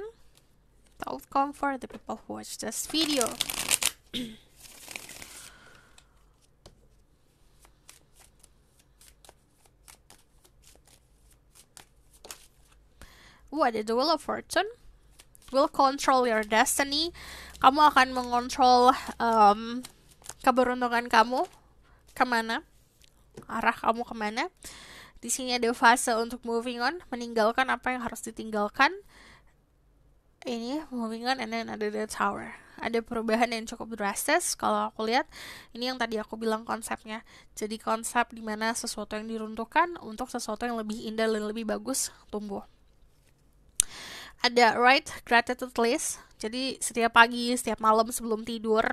the outcome for the people who watch this video what is the wheel of fortune will control your destiny kamu akan mengontrol um, keberuntungan kamu kemana arah kamu kemana di sini ada fase untuk moving on meninggalkan apa yang harus ditinggalkan ini moving on and then ada the tower ada perubahan yang cukup drastis kalau aku lihat ini yang tadi aku bilang konsepnya jadi konsep dimana sesuatu yang diruntuhkan untuk sesuatu yang lebih indah dan lebih bagus tumbuh ada write gratitude list jadi setiap pagi setiap malam sebelum tidur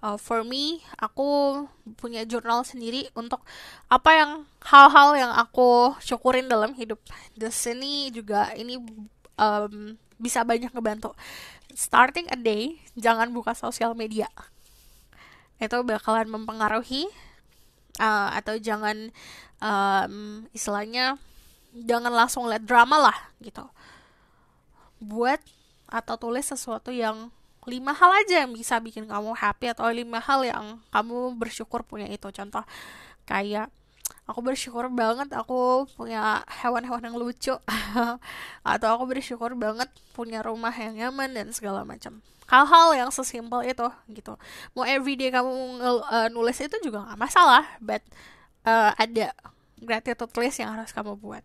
uh, for me aku punya jurnal sendiri untuk apa yang hal-hal yang aku syukurin dalam hidup di sini juga ini um, bisa banyak ngebantu starting a day jangan buka sosial media itu bakalan mempengaruhi uh, atau jangan um, istilahnya jangan langsung lihat drama lah gitu buat atau tulis sesuatu yang lima hal aja yang bisa bikin kamu happy atau lima hal yang kamu bersyukur punya itu contoh kayak aku bersyukur banget aku punya hewan-hewan yang lucu atau aku bersyukur banget punya rumah yang nyaman dan segala macam hal-hal yang sesimpel itu gitu mau everyday kamu eh, nulis itu juga nggak masalah but uh, ada gratitude list yang harus kamu buat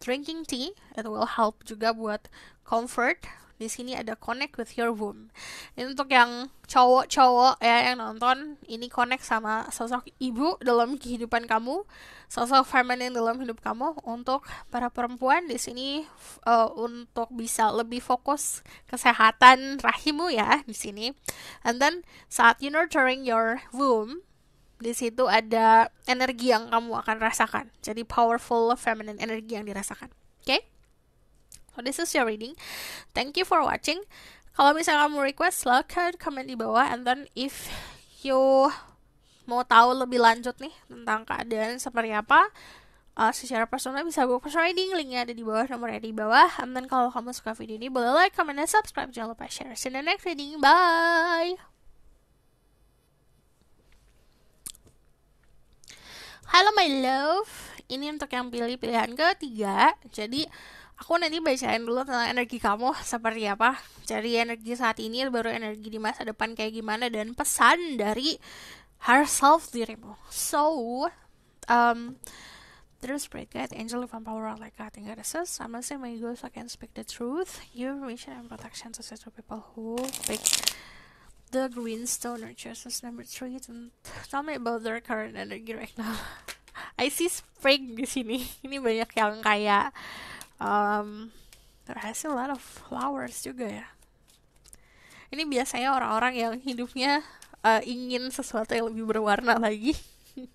Drinking tea, it will help juga buat comfort. Di sini ada connect with your womb. Ini untuk yang cowok-cowok ya yang nonton, ini connect sama sosok ibu dalam kehidupan kamu, sosok feminine dalam hidup kamu. Untuk para perempuan di sini uh, untuk bisa lebih fokus kesehatan rahimu ya di sini. And then saat you nurturing your womb, di situ ada energi yang kamu akan rasakan. Jadi powerful feminine energi yang dirasakan. Oke? Okay? So this is your reading. Thank you for watching. Kalau misalnya kamu request, silahkan comment di bawah. And then if you mau tahu lebih lanjut nih tentang keadaan seperti apa, uh, secara personal bisa book reading linknya ada di bawah nomornya di bawah and then kalau kamu suka video ini boleh like comment dan subscribe jangan lupa share see you next reading bye Halo my love, ini untuk yang pilih pilihan ketiga. Jadi aku nanti bacain dulu tentang energi kamu seperti apa cari energi saat ini baru energi di masa depan kayak gimana dan pesan dari herself dirimu so um terus bracket angel of power like God and goddesses. I must say my goals, I can speak the truth. Your mission and protection to the people who pick the green stone or Chestnut's number three 3 Tell me about their current energy right now I see spring di sini ini banyak yang kayak um, there has a lot of flowers juga ya ini biasanya orang-orang yang hidupnya uh, ingin sesuatu yang lebih berwarna lagi oke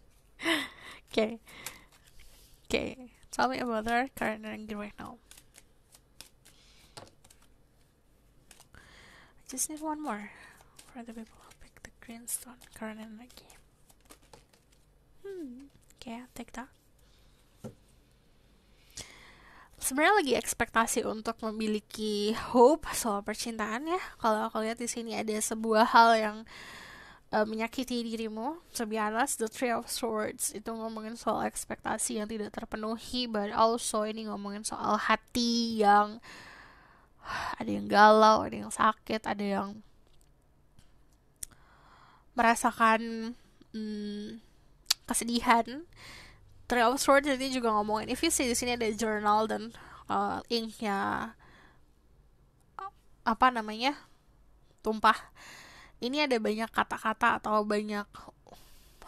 okay. oke okay. tell me about their current energy right now I just need one more for the people who pick the greenstone current energy. Hmm, Okay, I'll take that. Sebenarnya lagi ekspektasi untuk memiliki hope soal percintaan ya. Kalau aku lihat di sini ada sebuah hal yang uh, menyakiti dirimu. To so the Three of Swords itu ngomongin soal ekspektasi yang tidak terpenuhi, but also ini ngomongin soal hati yang ada yang galau, ada yang sakit, ada yang merasakan hmm, kesedihan Three of Swords ini juga ngomongin if you see di sini ada journal dan uh, inknya apa namanya tumpah ini ada banyak kata-kata atau banyak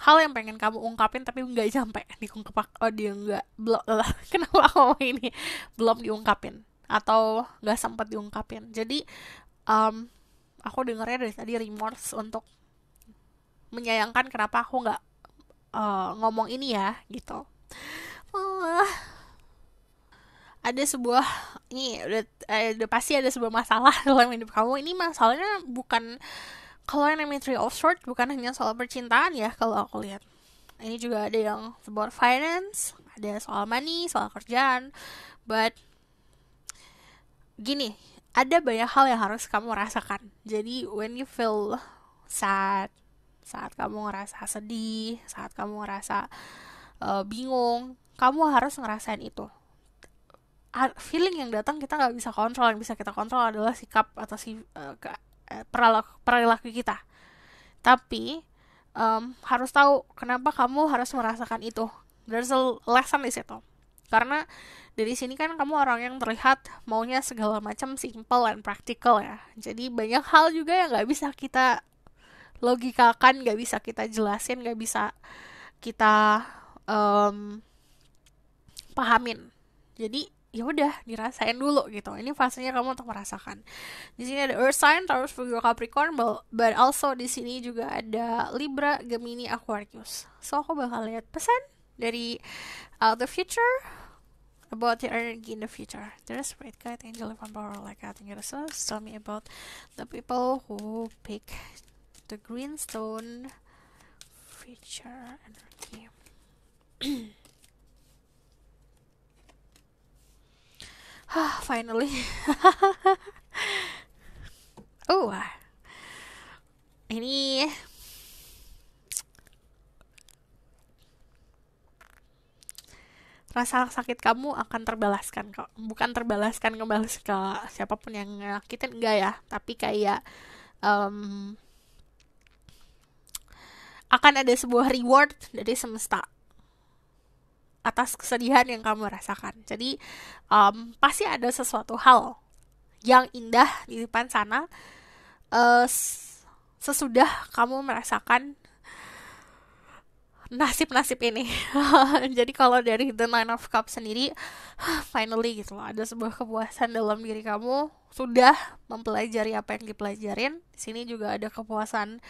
hal yang pengen kamu ungkapin tapi nggak sampai diungkap oh dia nggak belum kenapa aku ngomong ini belum diungkapin atau nggak sempat diungkapin jadi um, aku dengarnya dari tadi remorse untuk menyayangkan kenapa aku nggak uh, ngomong ini ya gitu uh, ada sebuah ini udah, eh, udah pasti ada sebuah masalah dalam hidup kamu ini masalahnya bukan kalau yang namanya three of short bukan hanya soal percintaan ya kalau aku lihat ini juga ada yang sebuah finance ada soal money soal kerjaan but gini ada banyak hal yang harus kamu rasakan jadi when you feel sad saat kamu ngerasa sedih saat kamu ngerasa uh, bingung kamu harus ngerasain itu feeling yang datang kita nggak bisa kontrol yang bisa kita kontrol adalah sikap atau si uh, eh, eh, perilaku, perilaku kita tapi um, harus tahu kenapa kamu harus merasakan itu there's a lesson di situ karena dari sini kan kamu orang yang terlihat maunya segala macam simple and practical ya jadi banyak hal juga yang nggak bisa kita logikakan nggak bisa kita jelasin nggak bisa kita um, pahamin jadi ya udah dirasain dulu gitu ini fasenya kamu untuk merasakan di sini ada Earth Sign Taurus Virgo Capricorn but also di sini juga ada Libra Gemini Aquarius so aku bakal lihat pesan dari uh, the future about the energy in the future. there's is great guide, angel, and power like that. And yourself, tell me about the people who pick greenstone feature energy ah finally oh ah. ini rasa sakit kamu akan terbalaskan kok bukan terbalaskan kembali ke siapapun yang nyakitin enggak ya tapi kayak um, akan ada sebuah reward dari semesta atas kesedihan yang kamu rasakan. Jadi um, pasti ada sesuatu hal yang indah di depan sana uh, sesudah kamu merasakan nasib-nasib ini. Jadi kalau dari The Nine of Cups sendiri, finally gitu loh, ada sebuah kepuasan dalam diri kamu sudah mempelajari apa yang dipelajarin. Di sini juga ada kepuasan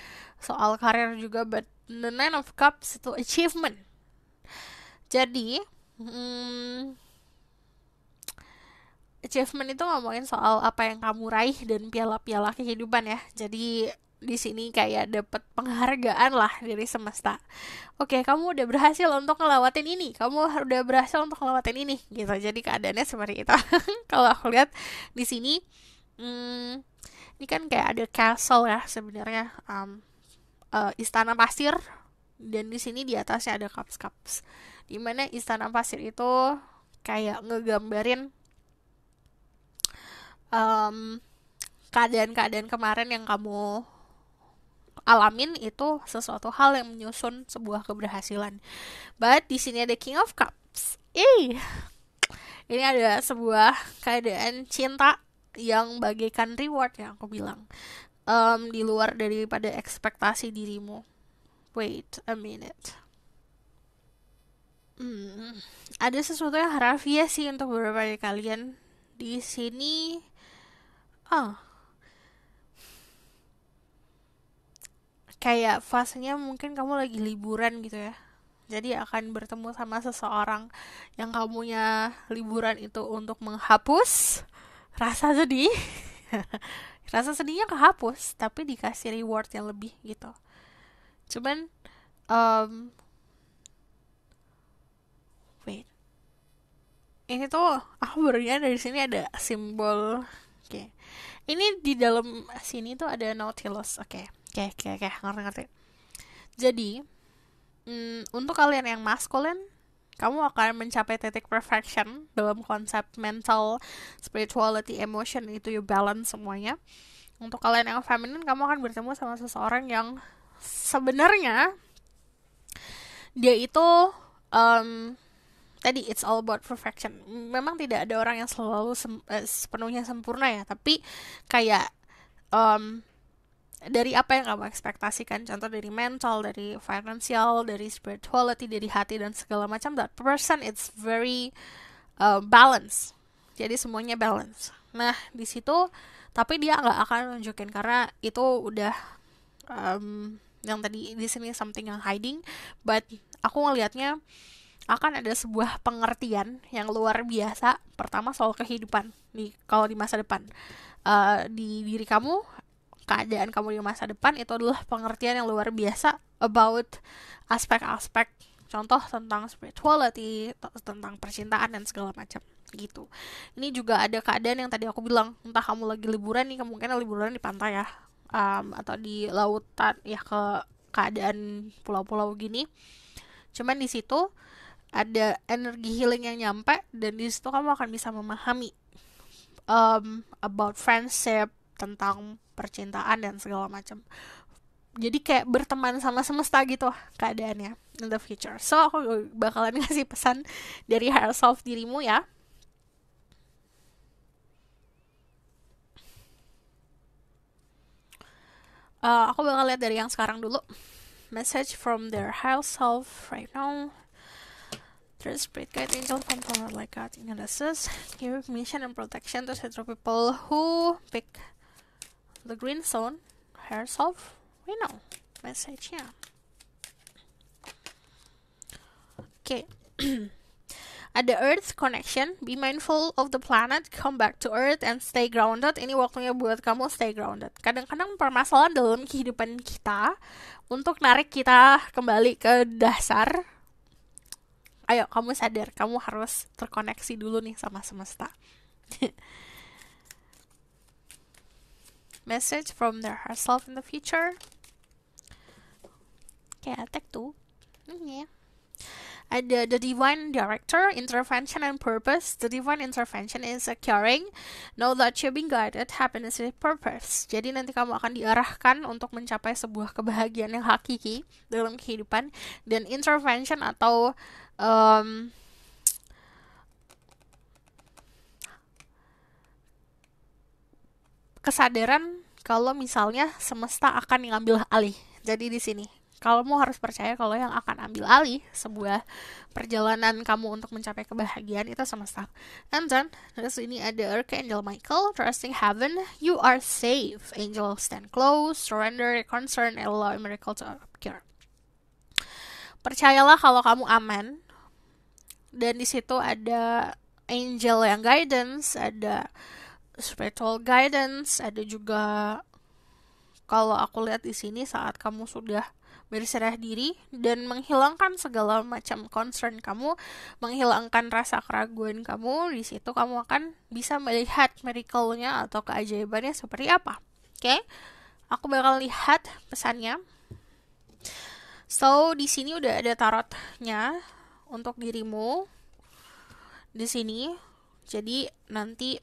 soal karir juga, but the nine of cups itu achievement jadi hmm, achievement itu ngomongin soal apa yang kamu raih dan piala-piala kehidupan ya. Jadi di sini kayak dapat penghargaan lah dari semesta. Oke, kamu udah berhasil untuk ngelawatin ini. Kamu udah berhasil untuk ngelawatin ini gitu. Jadi keadaannya seperti itu. Kalau aku lihat di sini hmm, ini kan kayak ada castle ya sebenarnya. Um, uh, istana pasir dan di sini di atasnya ada cups cups mana istana pasir itu kayak ngegambarin um, keadaan-keadaan kemarin yang kamu alamin itu sesuatu hal yang menyusun sebuah keberhasilan. But di sini ada King of Cups. Eh, ini ada sebuah keadaan cinta yang bagaikan reward yang aku bilang um, di luar daripada ekspektasi dirimu. Wait a minute. Hmm, ada sesuatu yang harfiah ya sih untuk beberapa dari kalian. Di sini, oh, kayak fasenya mungkin kamu lagi liburan gitu ya. Jadi akan bertemu sama seseorang yang kamunya liburan itu untuk menghapus rasa sedih rasa sedihnya kehapus tapi dikasih reward yang lebih gitu cuman um, wait ini tuh aku oh, barunya dari sini ada simbol oke okay. ini di dalam sini tuh ada nautilus oke okay. oke okay, oke okay, oke okay. ngerti ngerti jadi mm, untuk kalian yang maskulin kamu akan mencapai titik perfection dalam konsep mental, spirituality, emotion itu you balance semuanya. Untuk kalian yang feminin, kamu akan bertemu sama seseorang yang sebenarnya dia itu um, tadi it's all about perfection. Memang tidak ada orang yang selalu sem eh, sepenuhnya sempurna ya, tapi kayak um, dari apa yang kamu ekspektasikan contoh dari mental dari financial dari spirituality dari hati dan segala macam that person it's very uh, balance jadi semuanya balance nah di situ tapi dia nggak akan nunjukin karena itu udah um, yang tadi di sini something yang hiding but aku ngelihatnya akan ada sebuah pengertian yang luar biasa pertama soal kehidupan nih kalau di masa depan uh, di diri kamu keadaan kamu di masa depan itu adalah pengertian yang luar biasa about aspek-aspek contoh tentang spirituality tentang percintaan dan segala macam gitu ini juga ada keadaan yang tadi aku bilang entah kamu lagi liburan nih kemungkinan liburan di pantai ya um, atau di lautan ya ke keadaan pulau-pulau gini cuman di situ ada energi healing yang nyampe dan di situ kamu akan bisa memahami um, about friendship tentang percintaan dan segala macam jadi kayak berteman sama semesta gitu keadaannya in the future so aku bakalan ngasih pesan dari herself dirimu ya uh, aku bakal lihat dari yang sekarang dulu message from their higher self right now Through spirit guide angel from like God in Give mission and protection to other people who pick The Green Zone herself we know message yeah okay. At the Earth connection, be mindful of the planet, come back to Earth, and stay grounded. Ini waktunya buat kamu stay grounded. Kadang-kadang permasalahan dalam kehidupan kita untuk narik kita kembali ke dasar. Ayo, kamu sadar, kamu harus terkoneksi dulu nih sama semesta. message from their herself in the future. Kayak attack tag tuh. Mm, yeah. Ada the divine director, intervention and purpose. The divine intervention is occurring. Know that you're being guided, happiness is purpose. Jadi nanti kamu akan diarahkan untuk mencapai sebuah kebahagiaan yang hakiki dalam kehidupan. Dan intervention atau um, kesadaran kalau misalnya semesta akan ngambil alih. Jadi di sini kalau mau harus percaya kalau yang akan ambil alih sebuah perjalanan kamu untuk mencapai kebahagiaan itu semesta. And then, terus ini ada Archangel Michael, trusting heaven, you are safe. Angel stand close, surrender concern, and allow miracle to occur Percayalah kalau kamu aman. Dan di situ ada angel yang guidance, ada spiritual guidance, ada juga kalau aku lihat di sini saat kamu sudah berserah diri dan menghilangkan segala macam concern kamu, menghilangkan rasa keraguan kamu, di situ kamu akan bisa melihat miracle-nya atau keajaibannya seperti apa. Oke? Okay? Aku bakal lihat pesannya. So, di sini udah ada tarotnya untuk dirimu. Di sini. Jadi nanti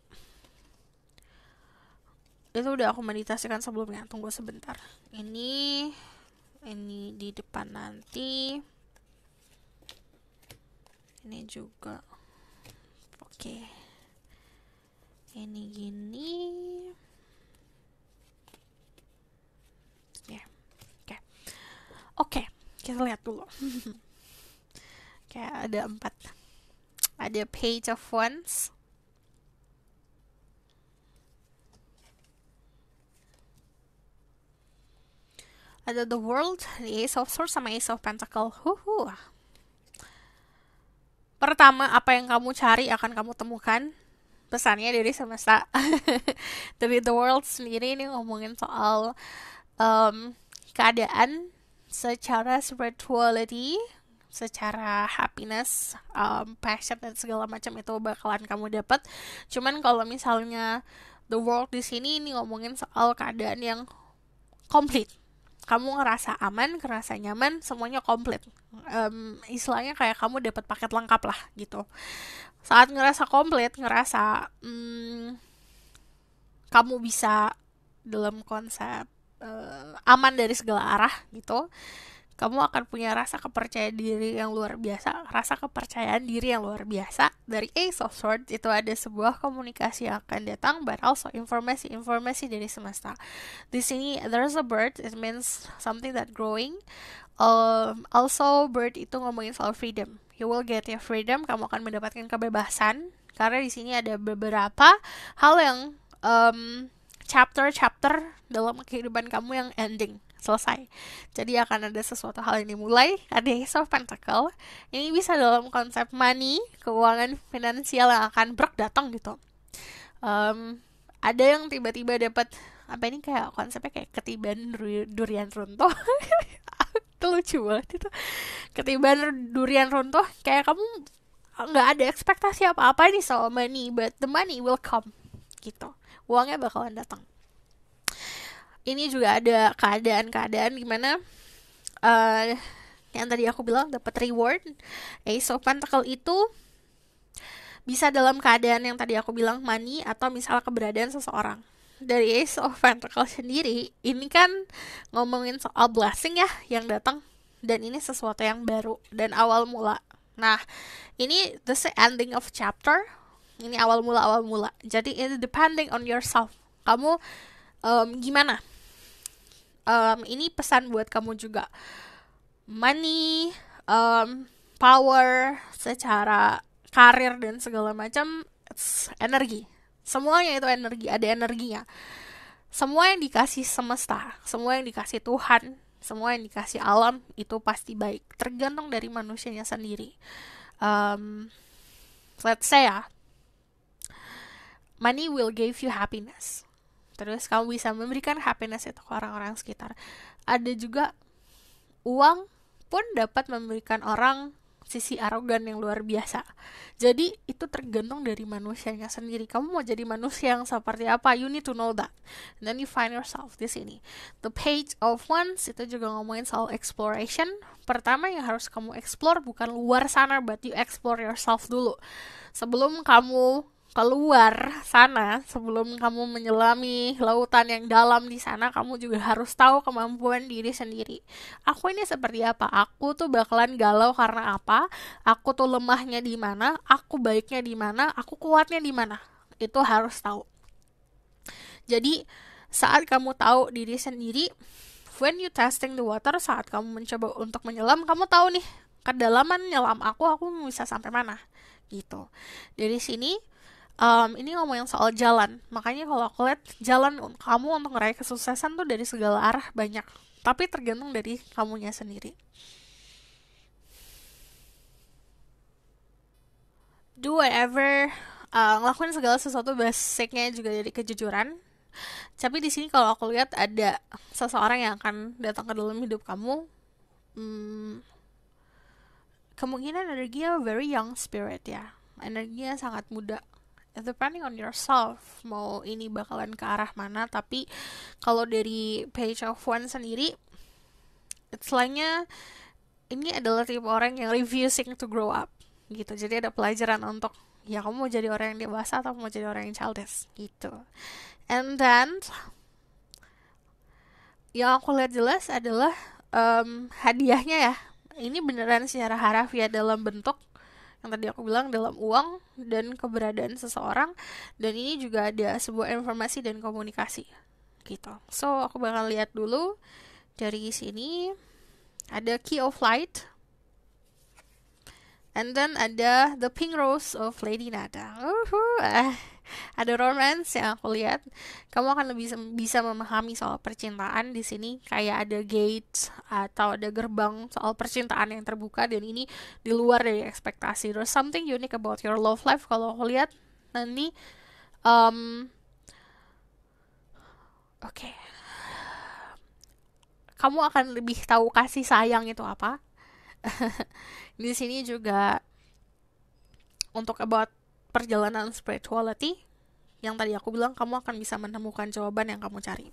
itu udah aku meditasikan sebelumnya tunggu sebentar ini ini di depan nanti ini juga oke ini gini ya yeah. oke okay. oke okay. kita lihat dulu kayak ada empat ada page of ones ada The World, The Ace of Swords, sama Ace of Pentacle. Huhu. Pertama, apa yang kamu cari akan kamu temukan. Pesannya dari semesta. Tapi The World sendiri ini ngomongin soal um, keadaan secara spirituality, secara happiness, um, passion dan segala macam itu bakalan kamu dapat. Cuman kalau misalnya the world di sini ini ngomongin soal keadaan yang komplit, kamu ngerasa aman, ngerasa nyaman, semuanya komplit. Um, istilahnya kayak kamu dapat paket lengkap lah gitu. Saat ngerasa komplit, ngerasa um, kamu bisa dalam konsep uh, aman dari segala arah gitu kamu akan punya rasa kepercayaan diri yang luar biasa rasa kepercayaan diri yang luar biasa dari Ace of Swords itu ada sebuah komunikasi yang akan datang but also informasi-informasi dari semesta di sini there's a bird it means something that growing um, also bird itu ngomongin soal freedom you will get your freedom kamu akan mendapatkan kebebasan karena di sini ada beberapa hal yang um, chapter-chapter dalam kehidupan kamu yang ending selesai. Jadi akan ada sesuatu hal yang dimulai, ada Ace of Pentacle. Ini bisa dalam konsep money, keuangan finansial yang akan brok datang gitu. Um, ada yang tiba-tiba dapat apa ini kayak konsepnya kayak ketiban durian runtuh itu lucu banget itu ketiban durian runtuh kayak kamu nggak ada ekspektasi apa-apa ini soal money but the money will come gitu uangnya bakalan datang ini juga ada keadaan-keadaan gimana uh, yang tadi aku bilang dapat reward Ace eh, of Pentacle itu bisa dalam keadaan yang tadi aku bilang money atau misal keberadaan seseorang dari Ace of Pentacle sendiri ini kan ngomongin soal blessing ya yang datang dan ini sesuatu yang baru dan awal mula nah ini the ending of chapter ini awal mula awal mula jadi it depending on yourself kamu um, gimana um, ini pesan buat kamu juga money um, power secara karir dan segala macam energi semuanya itu energi ada energinya semua yang dikasih semesta semua yang dikasih Tuhan semua yang dikasih alam itu pasti baik tergantung dari manusianya sendiri um, let's say ya money will give you happiness Terus kamu bisa memberikan happiness itu ke orang-orang sekitar. Ada juga uang pun dapat memberikan orang sisi arogan yang luar biasa. Jadi itu tergantung dari manusianya sendiri. Kamu mau jadi manusia yang seperti apa? You need to know that. And then you find yourself di sini. The page of ones itu juga ngomongin soal exploration. Pertama yang harus kamu explore bukan luar sana, but you explore yourself dulu. Sebelum kamu keluar sana sebelum kamu menyelami lautan yang dalam di sana kamu juga harus tahu kemampuan diri sendiri aku ini seperti apa aku tuh bakalan galau karena apa aku tuh lemahnya di mana aku baiknya di mana aku kuatnya di mana itu harus tahu jadi saat kamu tahu diri sendiri when you testing the water saat kamu mencoba untuk menyelam kamu tahu nih kedalaman nyelam aku aku bisa sampai mana gitu dari sini um, ini ngomongin soal jalan makanya kalau aku lihat jalan kamu untuk meraih kesuksesan tuh dari segala arah banyak tapi tergantung dari kamunya sendiri do whatever, uh, eh, ngelakuin segala sesuatu basicnya juga dari kejujuran tapi di sini kalau aku lihat ada seseorang yang akan datang ke dalam hidup kamu hmm, kemungkinan energinya very young spirit ya energinya sangat muda depending on yourself mau ini bakalan ke arah mana tapi kalau dari page of one sendiri selainnya ini adalah tipe orang yang refusing to grow up gitu jadi ada pelajaran untuk ya kamu mau jadi orang yang dewasa atau mau jadi orang yang childish gitu and then yang aku lihat jelas adalah um, hadiahnya ya ini beneran secara harafiah ya, dalam bentuk yang tadi aku bilang dalam uang dan keberadaan seseorang dan ini juga ada sebuah informasi dan komunikasi gitu so aku bakal lihat dulu dari sini ada key of light and then ada the pink rose of lady nada uhuh, ah ada romance yang aku lihat kamu akan lebih bisa memahami soal percintaan di sini kayak ada gate atau ada gerbang soal percintaan yang terbuka dan ini di luar dari ekspektasi there's something unique about your love life kalau aku lihat nanti um, oke okay. kamu akan lebih tahu kasih sayang itu apa di sini juga untuk about perjalanan spirituality yang tadi aku bilang kamu akan bisa menemukan jawaban yang kamu cari.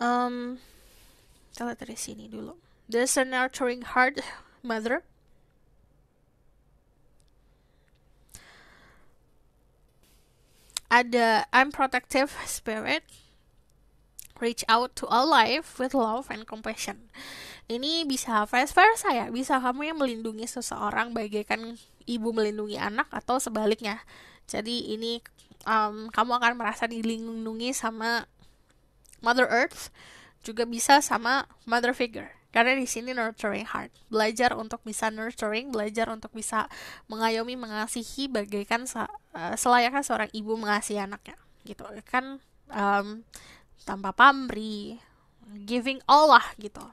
Um, kita lihat dari sini dulu. There's a nurturing heart, mother. Ada I'm protective spirit. Reach out to all life with love and compassion. Ini bisa vice versa ya, bisa kamu yang melindungi seseorang bagaikan ibu melindungi anak atau sebaliknya. Jadi ini um, kamu akan merasa dilindungi sama Mother Earth, juga bisa sama Mother Figure. Karena di sini nurturing heart, belajar untuk bisa nurturing, belajar untuk bisa mengayomi, mengasihi bagaikan se eh, selayaknya seorang ibu mengasihi anaknya, gitu kan um, tanpa pamri, giving all lah gitu.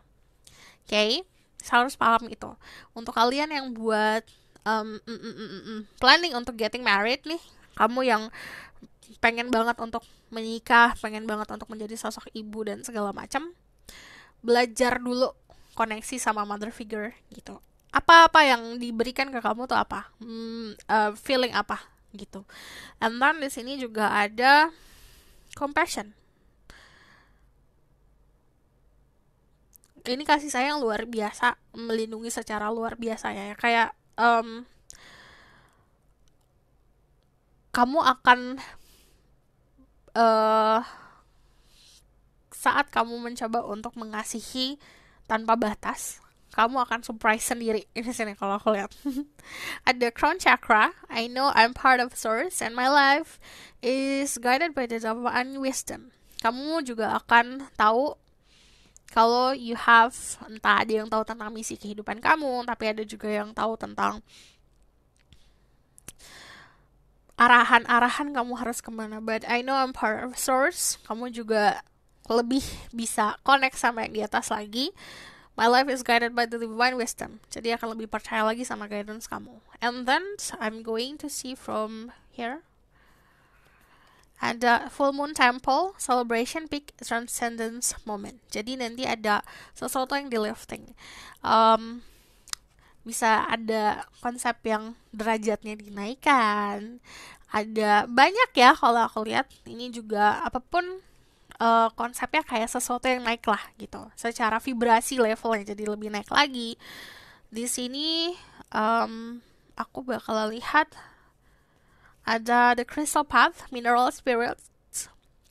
Oke, okay? harus paham itu. Untuk kalian yang buat um, mm, mm, mm, mm, planning untuk getting married nih kamu yang pengen banget untuk menikah pengen banget untuk menjadi sosok ibu dan segala macam belajar dulu koneksi sama mother figure gitu apa-apa yang diberikan ke kamu tuh apa hmm, uh, feeling apa gitu and then di sini juga ada compassion ini kasih sayang luar biasa melindungi secara luar biasa ya kayak um, kamu akan uh, saat kamu mencoba untuk mengasihi tanpa batas kamu akan surprise sendiri ini sini kalau aku lihat at the crown chakra I know I'm part of source and my life is guided by the divine wisdom kamu juga akan tahu kalau you have entah ada yang tahu tentang misi kehidupan kamu tapi ada juga yang tahu tentang arahan-arahan kamu harus kemana but I know I'm part of source kamu juga lebih bisa connect sama yang di atas lagi My life is guided by the divine wisdom. Jadi akan lebih percaya lagi sama guidance kamu. And then I'm going to see from here ada full moon temple celebration peak transcendence moment jadi nanti ada sesuatu yang di lifting um, bisa ada konsep yang derajatnya dinaikkan ada banyak ya kalau aku lihat ini juga apapun uh, konsepnya kayak sesuatu yang naik lah gitu secara vibrasi levelnya jadi lebih naik lagi di sini um, aku bakal lihat ada The Crystal Path, Mineral Spirits,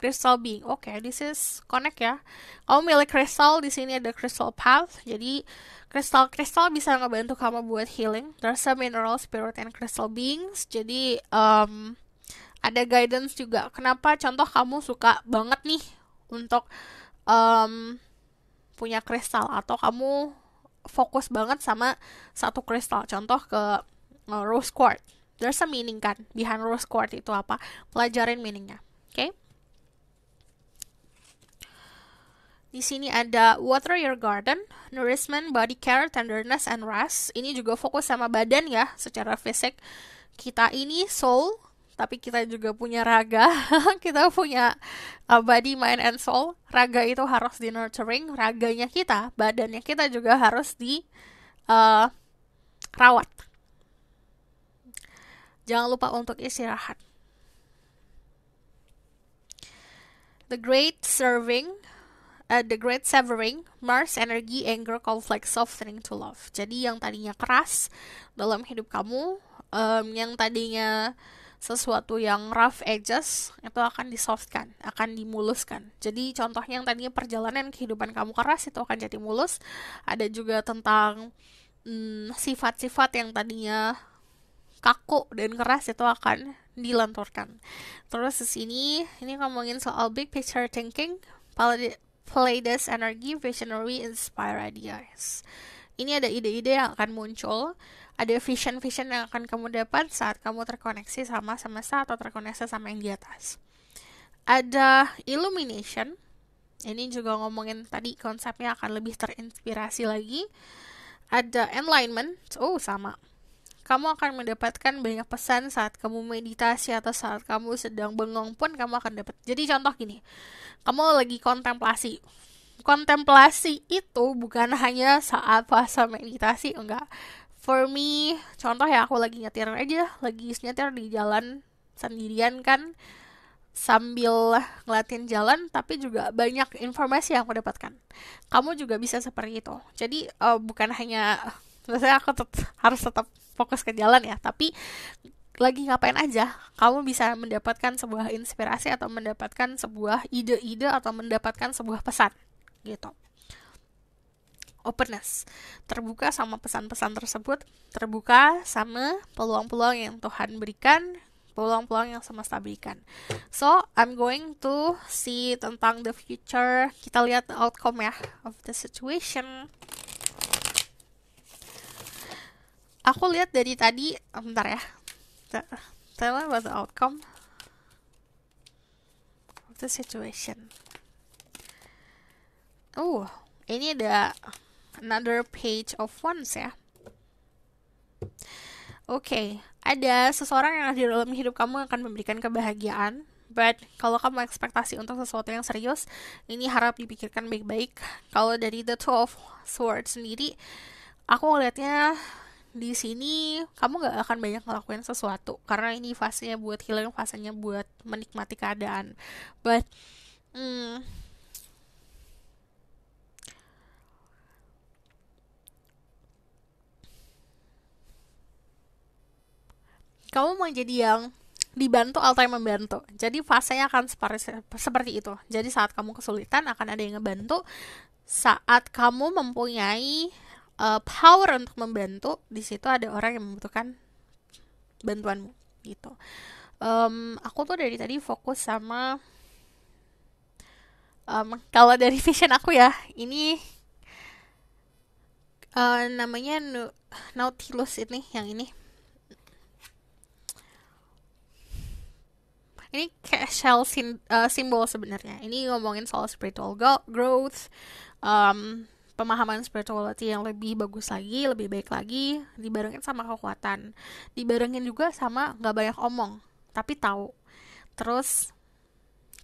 Crystal Being. Oke, okay, this is connect ya. Kamu milik Crystal, di sini ada Crystal Path. Jadi crystal crystal bisa ngebantu kamu buat healing. There's a mineral spirit and crystal beings. Jadi um, ada guidance juga. Kenapa contoh kamu suka banget nih untuk um, punya kristal atau kamu fokus banget sama satu kristal. Contoh ke uh, rose quartz there's a meaning kan behind rose quartz itu apa pelajarin meaningnya oke okay? Di sini ada water your garden, nourishment, body care, tenderness, and rest. Ini juga fokus sama badan ya, secara fisik. Kita ini soul, tapi kita juga punya raga. kita punya uh, body, mind, and soul. Raga itu harus di nurturing, raganya kita, badannya kita juga harus di uh, rawat. Jangan lupa untuk istirahat. The great serving, uh, the great severing, Mars energy, anger, conflict, softening to love. Jadi yang tadinya keras dalam hidup kamu, um, yang tadinya sesuatu yang rough edges itu akan disoftkan, akan dimuluskan. Jadi contohnya yang tadinya perjalanan kehidupan kamu keras itu akan jadi mulus. Ada juga tentang mm, sifat-sifat mm, yang tadinya kaku dan keras itu akan dilantorkan. Terus di sini ini ngomongin soal big picture thinking, play Pleiades energy, visionary, inspire ideas. Ini ada ide-ide yang akan muncul, ada vision-vision yang akan kamu dapat saat kamu terkoneksi sama semesta atau terkoneksi sama yang di atas. Ada illumination, ini juga ngomongin tadi konsepnya akan lebih terinspirasi lagi. Ada enlightenment, oh sama kamu akan mendapatkan banyak pesan saat kamu meditasi atau saat kamu sedang bengong pun kamu akan dapat. Jadi contoh gini, kamu lagi kontemplasi. Kontemplasi itu bukan hanya saat puasa meditasi, enggak. For me, contoh ya aku lagi nyetir aja, lagi nyetir di jalan sendirian kan sambil ngeliatin jalan tapi juga banyak informasi yang aku dapatkan. Kamu juga bisa seperti itu. Jadi uh, bukan hanya saya aku tet harus tetap fokus ke jalan ya tapi lagi ngapain aja kamu bisa mendapatkan sebuah inspirasi atau mendapatkan sebuah ide-ide atau mendapatkan sebuah pesan gitu openness terbuka sama pesan-pesan tersebut terbuka sama peluang-peluang yang Tuhan berikan peluang-peluang yang semesta berikan. So, I'm going to see tentang the future. Kita lihat outcome ya of the situation aku lihat dari tadi oh, bentar ya tell me about the outcome of the situation oh ini ada another page of ones ya oke okay. ada seseorang yang ada dalam hidup kamu akan memberikan kebahagiaan But kalau kamu ekspektasi untuk sesuatu yang serius, ini harap dipikirkan baik-baik. Kalau dari The Two of Swords sendiri, aku ngelihatnya di sini kamu gak akan banyak ngelakuin sesuatu karena ini fasenya buat healing fasenya buat menikmati keadaan but hmm, kamu mau jadi yang dibantu atau yang membantu. Jadi fasenya akan seperti seperti itu. Jadi saat kamu kesulitan akan ada yang ngebantu. Saat kamu mempunyai uh, power untuk membantu di situ ada orang yang membutuhkan bantuanmu gitu um, aku tuh dari tadi fokus sama um, kalau dari vision aku ya ini uh, namanya Nautilus ini yang ini ini kayak shell sin, uh, eh, simbol sebenarnya ini ngomongin soal spiritual go growth um, pemahaman spirituality yang lebih bagus lagi, lebih baik lagi, dibarengin sama kekuatan. Dibarengin juga sama nggak banyak omong, tapi tahu. Terus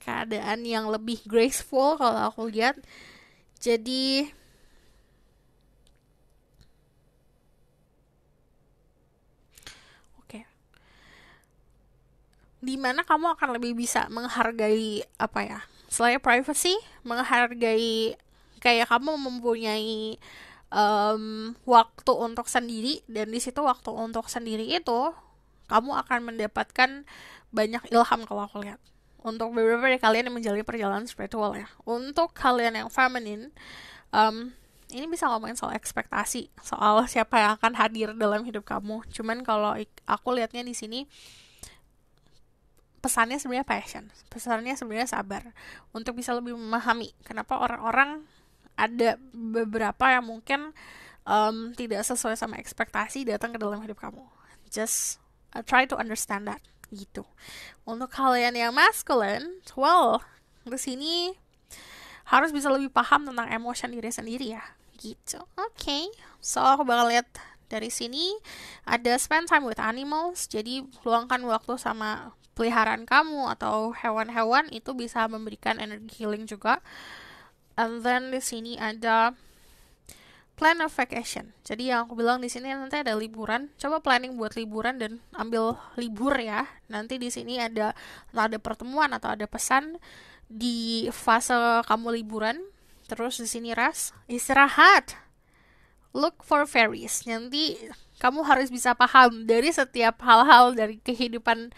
keadaan yang lebih graceful kalau aku lihat. Jadi Oke. Okay. Dimana kamu akan lebih bisa menghargai apa ya? Selain privacy, menghargai kayak kamu mempunyai um, waktu untuk sendiri dan di situ waktu untuk sendiri itu kamu akan mendapatkan banyak ilham kalau aku lihat untuk beberapa dari kalian yang menjalani perjalanan spiritual ya untuk kalian yang feminin um, ini bisa ngomongin soal ekspektasi soal siapa yang akan hadir dalam hidup kamu cuman kalau aku lihatnya di sini pesannya sebenarnya passion pesannya sebenarnya sabar untuk bisa lebih memahami kenapa orang-orang ada beberapa yang mungkin um, tidak sesuai sama ekspektasi datang ke dalam hidup kamu just uh, try to understand that gitu untuk kalian yang masculine well di sini harus bisa lebih paham tentang emosi diri sendiri ya gitu oke okay. so aku bakal lihat dari sini ada spend time with animals jadi luangkan waktu sama peliharaan kamu atau hewan-hewan itu bisa memberikan energi healing juga and um, then di sini ada plan of vacation. Jadi yang aku bilang di sini nanti ada liburan. Coba planning buat liburan dan ambil libur ya. Nanti di sini ada ada pertemuan atau ada pesan di fase kamu liburan. Terus di sini ras istirahat. Look for fairies. Nanti kamu harus bisa paham dari setiap hal-hal dari kehidupan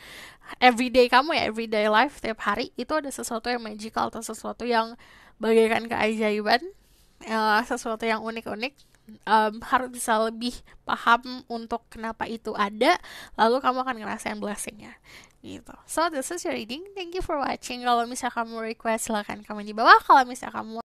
everyday kamu ya, everyday life tiap hari itu ada sesuatu yang magical atau sesuatu yang bagaikan keajaiban uh, sesuatu yang unik-unik um, harus bisa lebih paham untuk kenapa itu ada lalu kamu akan ngerasain blessingnya gitu so this is your reading thank you for watching kalau misalnya kamu request silahkan komen di bawah kalau misalnya kamu